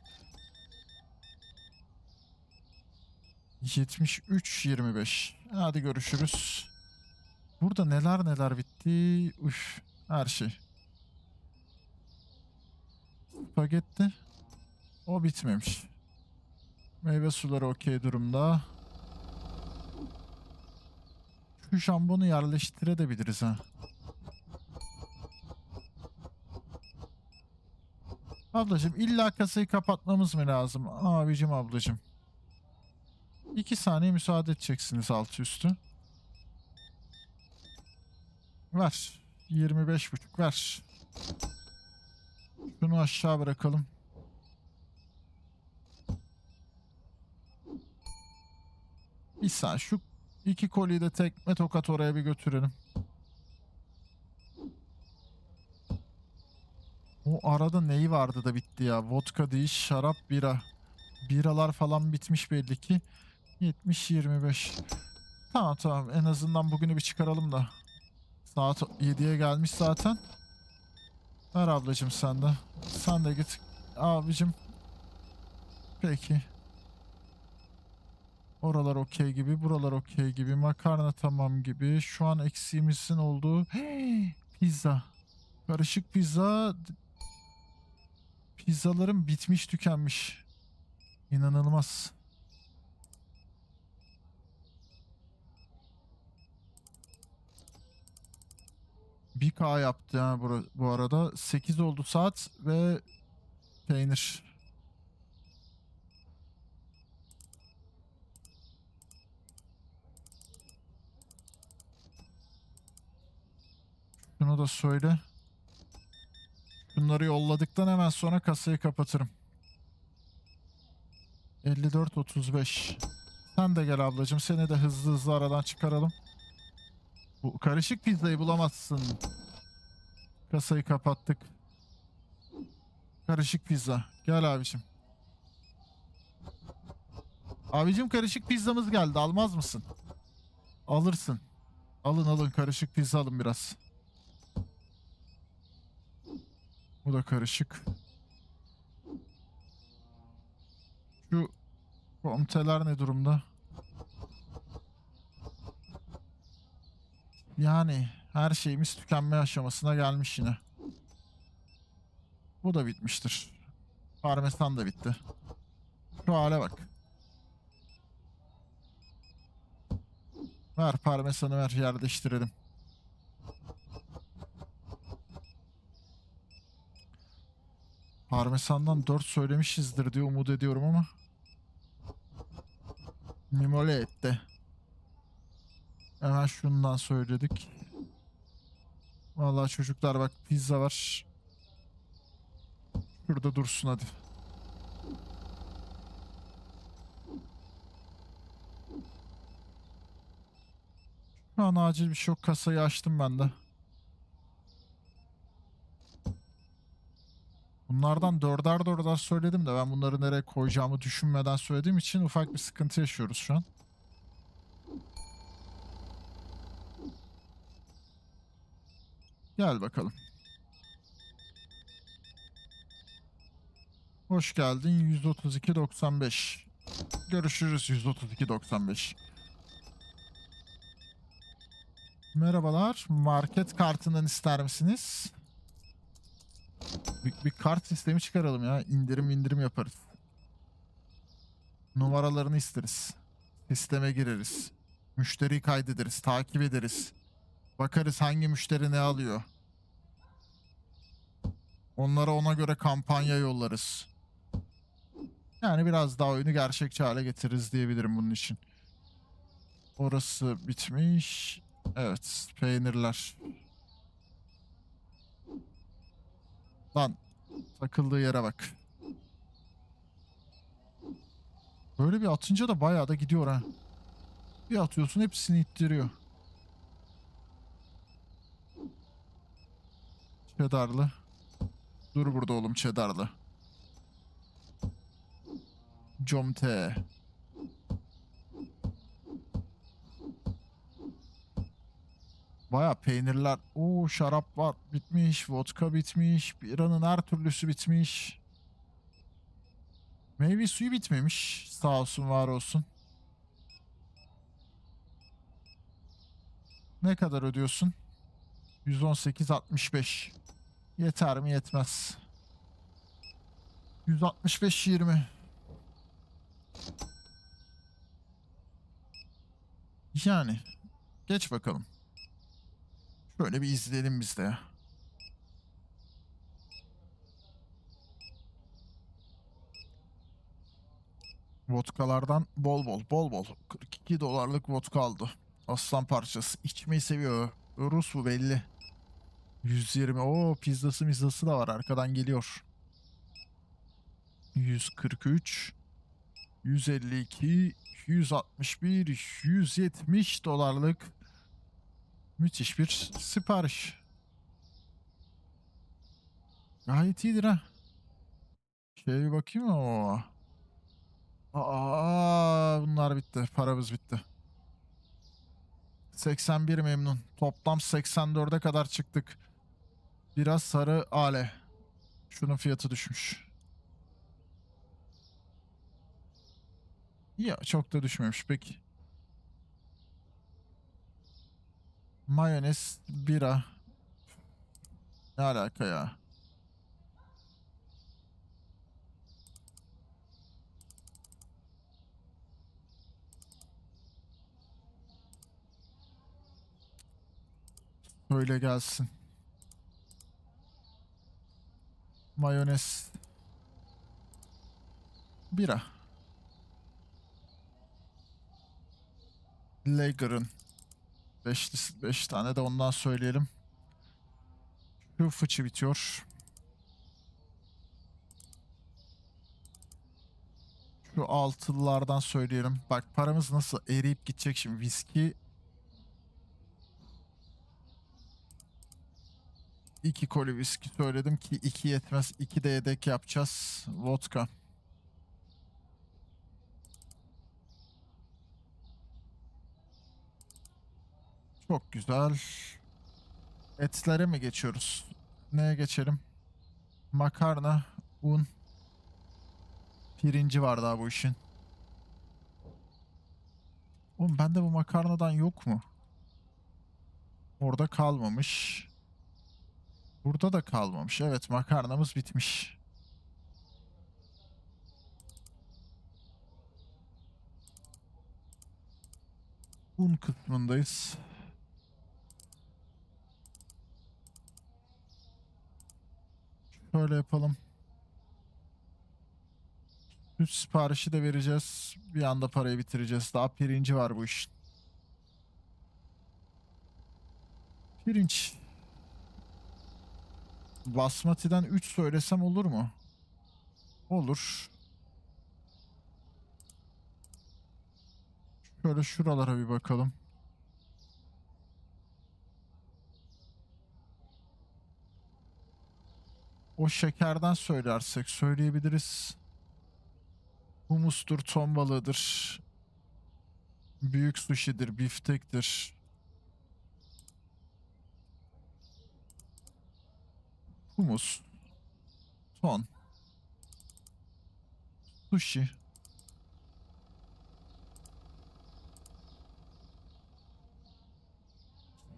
S1: 73-25. Hadi görüşürüz. Burada neler neler bitti. Uf her şey. Spagetti. O bitmemiş. Meyve suları okey durumda. Şu jambonu yerleştirebiliriz ha. Ablacım illa kasayı kapatmamız mı lazım? Abicim ablacım. İki saniye müsaade edeceksiniz altı üstü. Ver. 25,5 ver. bunu aşağı bırakalım. Bir saniye şu iki koliyi de tekme tokat oraya bir götürelim. O arada neyi vardı da bitti ya? Vodka değil, şarap, bira. Biralar falan bitmiş belli ki. 70-25. Tamam tamam en azından bugünü bir çıkaralım da. Saat 7'ye gelmiş zaten. Ver ablacım sen de. Sen de git. Abicim. Peki. Oralar okey gibi. Buralar okey gibi. Makarna tamam gibi. Şu an eksiğimizin olduğu. Hey, pizza. Karışık pizza Pizzalarım bitmiş tükenmiş. İnanılmaz. Bir K yaptı yani bu, bu arada. 8 oldu saat ve peynir. Şunu da söyle. Bunları yolladıktan hemen sonra kasayı kapatırım. 54-35. Sen de gel ablacım. Seni de hızlı hızlı aradan çıkaralım. Bu karışık pizzayı bulamazsın. Kasayı kapattık. Karışık pizza. Gel abicim. Abicim karışık pizzamız geldi. Almaz mısın? Alırsın. Alın alın karışık pizza alın biraz. Bu da karışık. Şu komiteler ne durumda? Yani her şeyimiz tükenme aşamasına gelmiş yine. Bu da bitmiştir. Parmesan da bitti. Şu hale bak. Ver parmesanı ver yerleştirelim. Parmesandan 4 söylemişizdir diye umut ediyorum ama. Mimole etti. Hemen şundan söyledik. Vallahi çocuklar bak pizza var. Şurada dursun hadi. Şu an acil bir şey Kasayı açtım ben de. Bunlardan dörder dörder söyledim de ben bunları nereye koyacağımı düşünmeden söylediğim için ufak bir sıkıntı yaşıyoruz şu an. Gel bakalım. Hoş geldin 132.95. Görüşürüz 132.95. Merhabalar. Market kartından ister misiniz? Bir, bir kart sistemi çıkaralım ya. İndirim indirim yaparız. Numaralarını isteriz. Sisteme gireriz. Müşteriyi kaydederiz. Takip ederiz. Bakarız hangi müşteri ne alıyor. Onlara ona göre kampanya yollarız. Yani biraz daha oyunu gerçekçi hale getiririz diyebilirim bunun için. Orası bitmiş. Evet peynirler. Lan takıldığı yere bak. Böyle bir atınca da bayağı da gidiyor ha. Bir atıyorsun hepsini ittiriyor. Çedarlı. Dur burada oğlum çedarlı. Comte. Baya peynirler. Oo şarap var. Bitmiş. Vodka bitmiş. Biranın her türlüsü bitmiş. Meyve suyu bitmemiş. Sağ olsun var olsun. Ne kadar ödüyorsun? 118.65. Yeter mi? Yetmez. 165.20. Yani. Geç bakalım. Böyle bir izleyelim biz de. Vodkalardan bol bol bol bol 42 dolarlık vodka aldı. Aslan parçası. İçmeyi seviyor. Rus bu belli. 120. O pizzası mizzası da var. Arkadan geliyor. 143. 152. 161. 170 dolarlık Müthiş bir sipariş. Gayet iyidir ha. Şeye bir bakayım o. Aa bunlar bitti. Paramız bitti. 81 memnun. Toplam 84'e kadar çıktık. Biraz sarı ale. Şunun fiyatı düşmüş. Ya çok da düşmemiş peki. Mayonez, bira. Ne alaka ya? Böyle gelsin. Mayonez. Bira. Lager'ın. 5 beş tane de ondan söyleyelim. Şu fıçı bitiyor. Şu altılılardan söyleyelim. Bak paramız nasıl eriyip gidecek şimdi. Viski 2 koli viski söyledim ki 2 yetmez. 2 de yedek yapacağız. Vodka. Çok güzel. Etlere mi geçiyoruz? Neye geçelim? Makarna, un, pirinci var daha bu işin. Oğlum bende bu makarnadan yok mu? Orada kalmamış. Burada da kalmamış. Evet makarnamız bitmiş. Un kısmındayız. Şöyle yapalım. Süt siparişi de vereceğiz. Bir anda parayı bitireceğiz. Daha pirinci var bu iş. Pirinç. Basmati'den 3 söylesem olur mu? Olur. Şöyle şuralara bir bakalım. O şekerden söylersek söyleyebiliriz. Humustur, ton balığıdır. Büyük suşidir, biftektir. Humus. Ton. Sushi.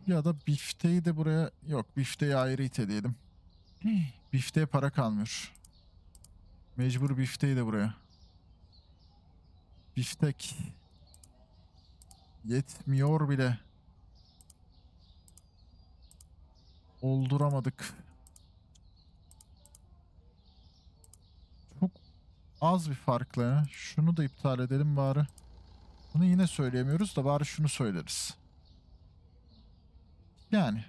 S1: Ya da bifteyi de buraya... Yok bifteyi ayrı itelim. Bifteye para kalmıyor. Mecbur bifteyi de buraya. Biftek. Yetmiyor bile. Olduramadık. Çok az bir farkla. Şunu da iptal edelim bari. Bunu yine söyleyemiyoruz da bari şunu söyleriz. Yani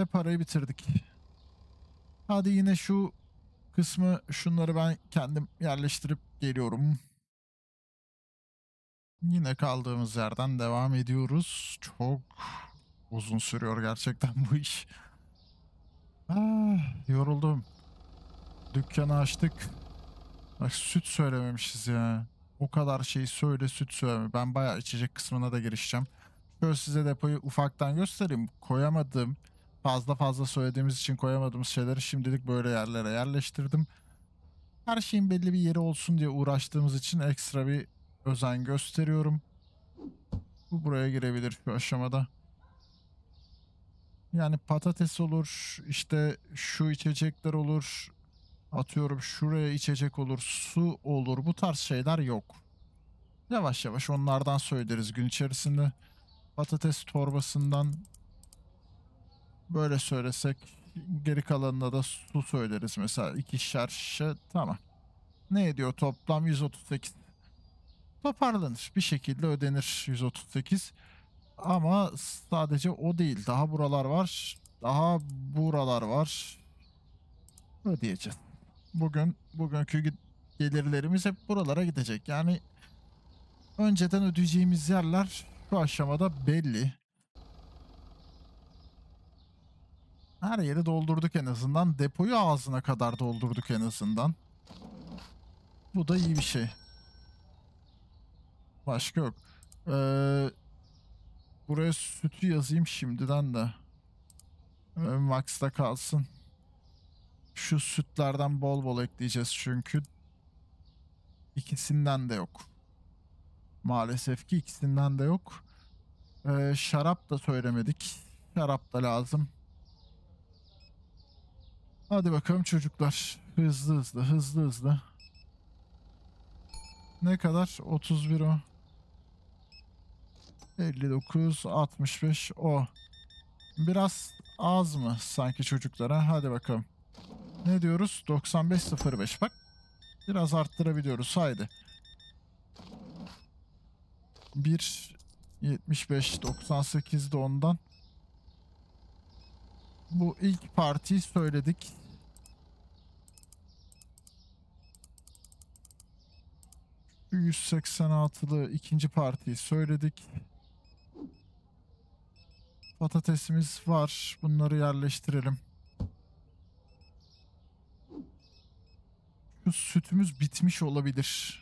S1: Ve parayı bitirdik. Hadi yine şu kısmı şunları ben kendim yerleştirip geliyorum. Yine kaldığımız yerden devam ediyoruz. Çok uzun sürüyor gerçekten bu iş. Ah, yoruldum. Dükkanı açtık. Bak süt söylememişiz ya. O kadar şey söyle süt söyleme. Ben bayağı içecek kısmına da girişeceğim. Şöyle size depoyu ufaktan göstereyim. Koyamadım fazla fazla söylediğimiz için koyamadığımız şeyleri şimdilik böyle yerlere yerleştirdim. Her şeyin belli bir yeri olsun diye uğraştığımız için ekstra bir özen gösteriyorum. Bu buraya girebilir şu aşamada. Yani patates olur, işte şu içecekler olur, atıyorum şuraya içecek olur, su olur. Bu tarz şeyler yok. Yavaş yavaş onlardan söyleriz gün içerisinde. Patates torbasından böyle söylesek geri kalanına da su söyleriz mesela. iki şarşı tamam. Ne ediyor toplam 138. Toparlanır bir şekilde ödenir 138. Ama sadece o değil. Daha buralar var. Daha buralar var. Ödeyeceğiz. Bugün bugünkü gelirlerimiz hep buralara gidecek. Yani önceden ödeyeceğimiz yerler şu aşamada belli. Her yeri doldurduk en azından. Depoyu ağzına kadar doldurduk en azından. Bu da iyi bir şey. Başka yok. Ee, buraya sütü yazayım şimdiden de. Ee, Max'ta kalsın. Şu sütlerden bol bol ekleyeceğiz çünkü. ikisinden de yok. Maalesef ki ikisinden de yok. Ee, şarap da söylemedik. Şarap da lazım. Hadi bakalım çocuklar. Hızlı hızlı hızlı hızlı. Ne kadar? 31 o. 59, 65 o. Biraz az mı sanki çocuklara? Hadi bakalım. Ne diyoruz? 95.05 bak. Biraz arttırabiliyoruz. Haydi. 1 75 98 de ondan. Bu ilk partiyi söyledik. 186'lı ikinci partiyi söyledik. Patatesimiz var. Bunları yerleştirelim. Şu sütümüz bitmiş olabilir.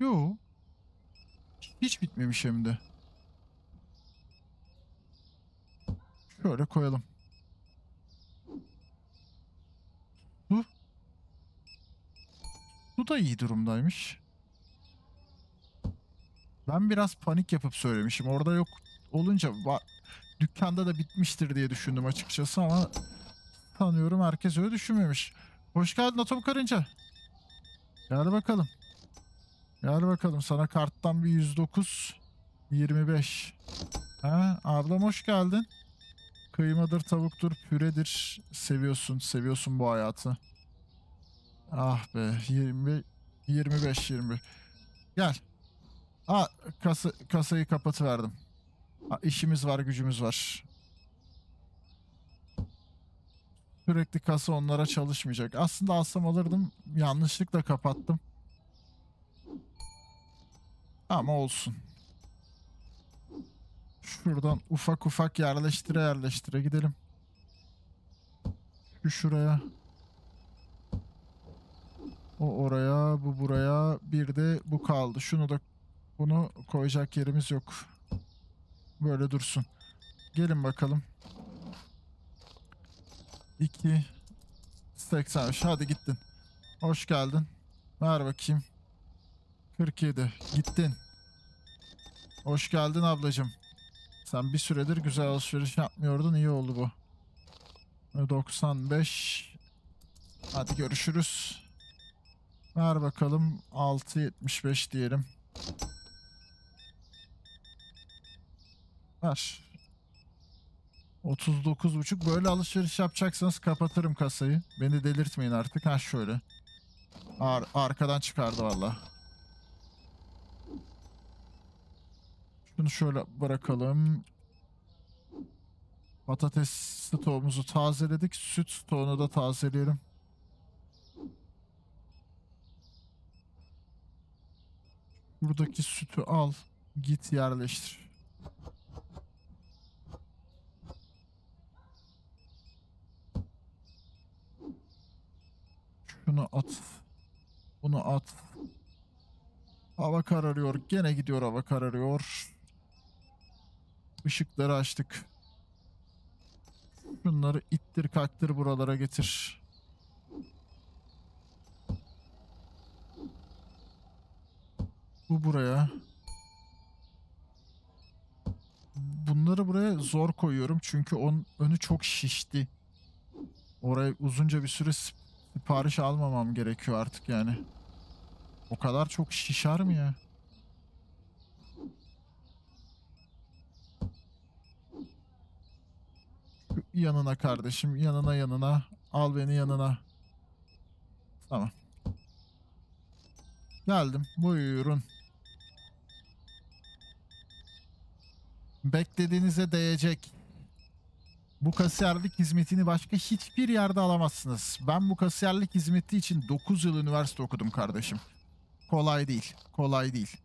S1: Yo. Hiç bitmemiş hem de. Şöyle koyalım. Bu da iyi durumdaymış. Ben biraz panik yapıp söylemişim. Orada yok olunca dükkanda da bitmiştir diye düşündüm açıkçası ama sanıyorum herkes öyle düşünmemiş. Hoş geldin Atom Karınca. Gel bakalım. Gel bakalım sana karttan bir 109 25. Ha, ablam hoş geldin. Kıymadır, tavuktur, püredir. Seviyorsun, seviyorsun bu hayatı. Ah be 20 25 21. Gel. Ha kasa, kasayı kapatıverdim. Ha, işimiz var gücümüz var. Sürekli kasa onlara çalışmayacak. Aslında alsam alırdım. Yanlışlıkla kapattım. Ama olsun. Şuradan ufak ufak yerleştire yerleştire gidelim. Şu şuraya. O oraya, bu buraya, bir de bu kaldı. Şunu da bunu koyacak yerimiz yok. Böyle dursun. Gelin bakalım. 2 83. Hadi gittin. Hoş geldin. Ver bakayım. 47. Gittin. Hoş geldin ablacım. Sen bir süredir güzel alışveriş yapmıyordun. İyi oldu bu. 95. Hadi görüşürüz. Ver bakalım 6.75 diyelim. Ver. 39.5 böyle alışveriş yapacaksanız kapatırım kasayı. Beni delirtmeyin artık. Ha şöyle. Ar arkadan çıkardı valla. Şunu şöyle bırakalım. Patates stoğumuzu tazeledik. Süt stoğunu da tazeleyelim. Buradaki sütü al, git yerleştir. Şunu at. Bunu at. Hava kararıyor. Gene gidiyor hava kararıyor. Işıkları açtık. Şunları ittir kaktır buralara getir. Bu buraya. Bunları buraya zor koyuyorum çünkü on önü çok şişti. Oraya uzunca bir süre sipariş almamam gerekiyor artık yani. O kadar çok şişer mi ya? Yanına kardeşim, yanına yanına. Al beni yanına. Tamam. Geldim. Buyurun. beklediğinize değecek. Bu kasiyerlik hizmetini başka hiçbir yerde alamazsınız. Ben bu kasiyerlik hizmeti için 9 yıl üniversite okudum kardeşim. Kolay değil, kolay değil.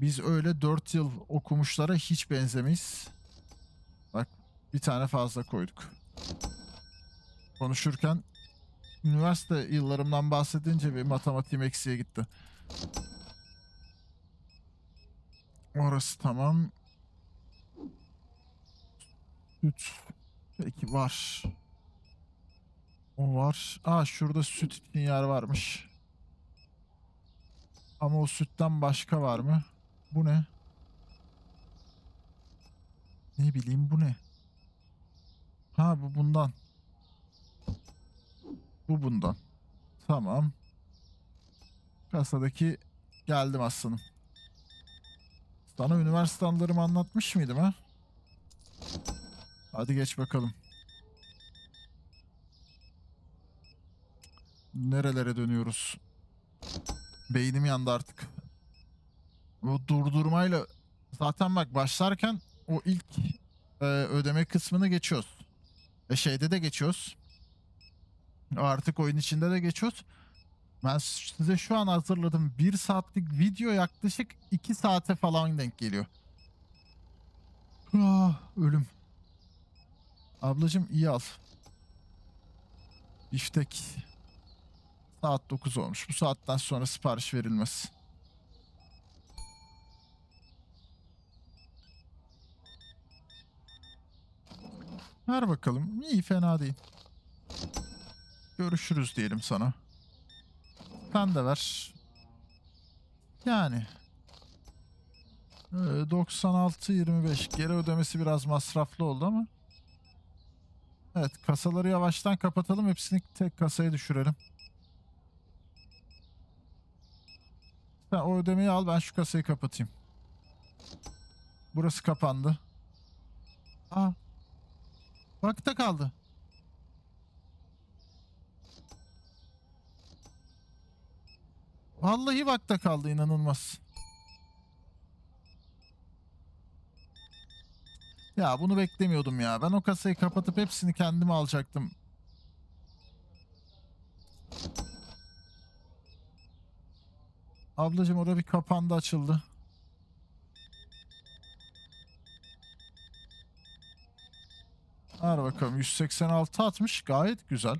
S1: Biz öyle 4 yıl okumuşlara hiç benzemeyiz. Bak bir tane fazla koyduk. Konuşurken üniversite yıllarımdan bahsedince bir matematiğim eksiye gitti. Orası tamam. Süt. Peki var. O var. Aa şurada süt için yer varmış. Ama o sütten başka var mı? Bu ne? Ne bileyim bu ne? Ha bu bundan. Bu bundan. Tamam. Kasadaki geldim aslanım. Sana üniversite anılarımı anlatmış mıydım ha? Hadi geç bakalım. Nerelere dönüyoruz? Beynim yandı artık. Bu durdurmayla zaten bak başlarken o ilk e, ödeme kısmını geçiyoruz. E, şeyde de geçiyoruz. Artık oyun içinde de geçiyoruz. Ben size şu an hazırladım. bir saatlik video yaklaşık iki saate falan denk geliyor. Ah, ölüm. Ablacım iyi al. Biftek. Saat 9 olmuş. Bu saatten sonra sipariş verilmez. Ver bakalım. İyi fena değil. Görüşürüz diyelim sana. Sen de ver. Yani. 96-25 ee, geri ödemesi biraz masraflı oldu ama. Evet kasaları yavaştan kapatalım. Hepsini tek kasaya düşürelim. Sen o ödemeyi al ben şu kasayı kapatayım. Burası kapandı. Aa. Bakta kaldı. Vallahi vakta kaldı inanılmaz. Ya bunu beklemiyordum ya. Ben o kasayı kapatıp hepsini kendim alacaktım. Ablacım orada bir kapandı açıldı. Ver bakalım 186 atmış gayet güzel.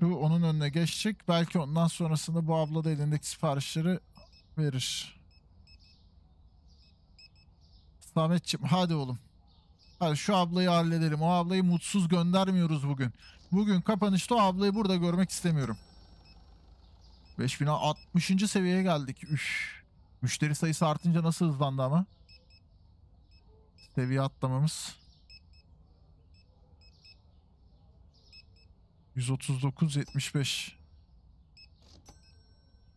S1: Şu onun önüne geçecek. Belki ondan sonrasında bu abla da elindeki siparişleri Verir. Sametçim hadi oğlum. Hadi şu ablayı halledelim. O ablayı mutsuz göndermiyoruz bugün. Bugün kapanışta o ablayı burada görmek istemiyorum. 5060. seviyeye geldik. Üf. Müşteri sayısı artınca nasıl hızlandı ama? Seviye atlamamız. 139 75.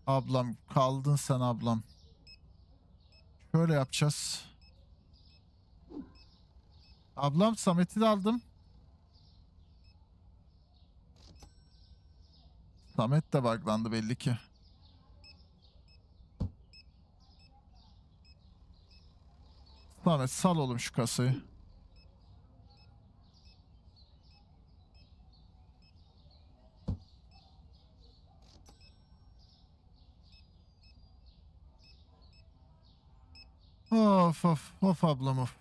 S1: Ablam kaldın sen ablam. Şöyle yapacağız. Ablam Samet'i de aldım. Samet de buglandı belli ki. Samet sal oğlum şu kasayı. Of of of ablam of.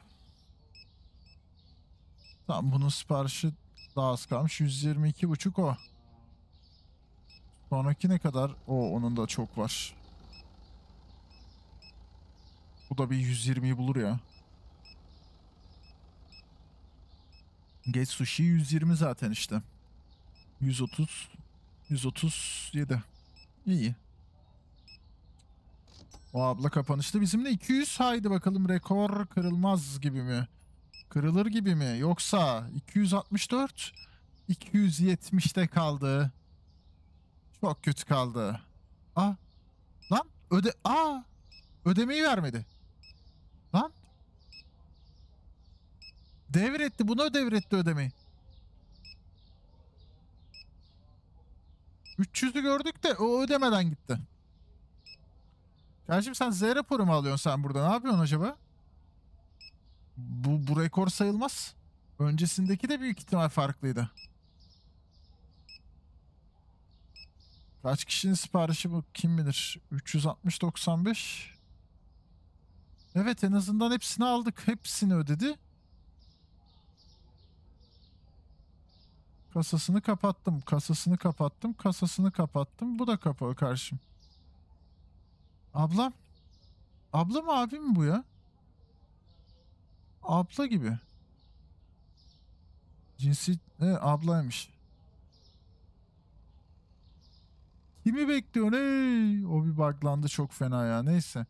S1: Tamam bunun siparişi daha az kalmış. 122,5 o. Sonraki ne kadar? O onun da çok var. Bu da bir 120'yi bulur ya. Geç sushi 120 zaten işte. 130 137. İyi. O abla kapanışta bizimle 200 haydi bakalım rekor kırılmaz gibi mi? Kırılır gibi mi? Yoksa 264 270'te kaldı. Çok kötü kaldı. Ah lan öde aa ödemeyi vermedi. Lan devretti buna devretti ödemeyi. 300'ü gördük de o ödemeden gitti. Kardeşim sen Z raporu mu alıyorsun sen burada? Ne yapıyorsun acaba? Bu, bu rekor sayılmaz. Öncesindeki de büyük ihtimal farklıydı. Kaç kişinin siparişi bu kim bilir? 360-95. Evet en azından hepsini aldık. Hepsini ödedi. Kasasını kapattım. Kasasını kapattım. Kasasını kapattım. Bu da kapalı karşım. Ablam. Abla mı abi mi bu ya? Abla gibi. Cinsi e, ablaymış. Kimi bekliyor? Ey! O bir buglandı çok fena ya. Neyse.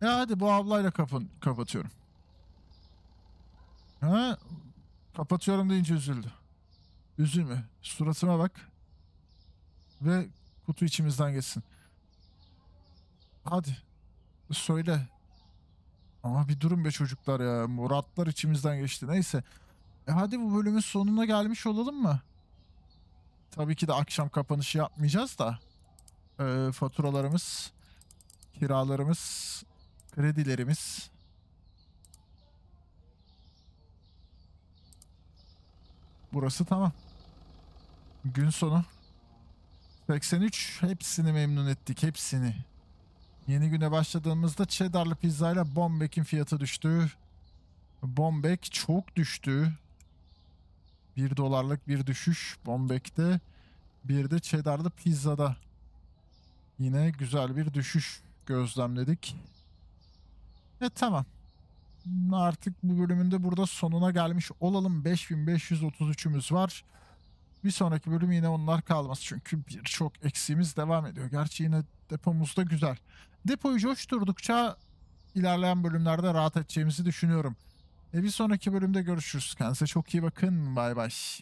S1: Ya hadi bu ablayla kapan kapatıyorum. Ha? Kapatıyorum deyince üzüldü. Üzülme. Suratıma bak. Ve kutu içimizden geçsin. Hadi söyle. Ama bir durun be çocuklar ya. Muratlar içimizden geçti. Neyse. E hadi bu bölümün sonuna gelmiş olalım mı? Tabii ki de akşam kapanışı yapmayacağız da. E, faturalarımız, kiralarımız, kredilerimiz. Burası tamam. Gün sonu. 83 hepsini memnun ettik hepsini. Yeni güne başladığımızda cheddarlı pizzayla Bombek'in fiyatı düştü. Bombek çok düştü. 1 dolarlık bir düşüş Bombek'te. Bir de cheddarlı pizzada. Yine güzel bir düşüş gözlemledik. E tamam. Artık bu bölümünde burada sonuna gelmiş olalım. 5533'ümüz var. Bir sonraki bölüm yine onlar kalmaz Çünkü birçok eksiğimiz devam ediyor. Gerçi yine depomuz da güzel. Depoyu coşturdukça ilerleyen bölümlerde rahat edeceğimizi düşünüyorum. E bir sonraki bölümde görüşürüz. Kendinize çok iyi bakın. Bay bay.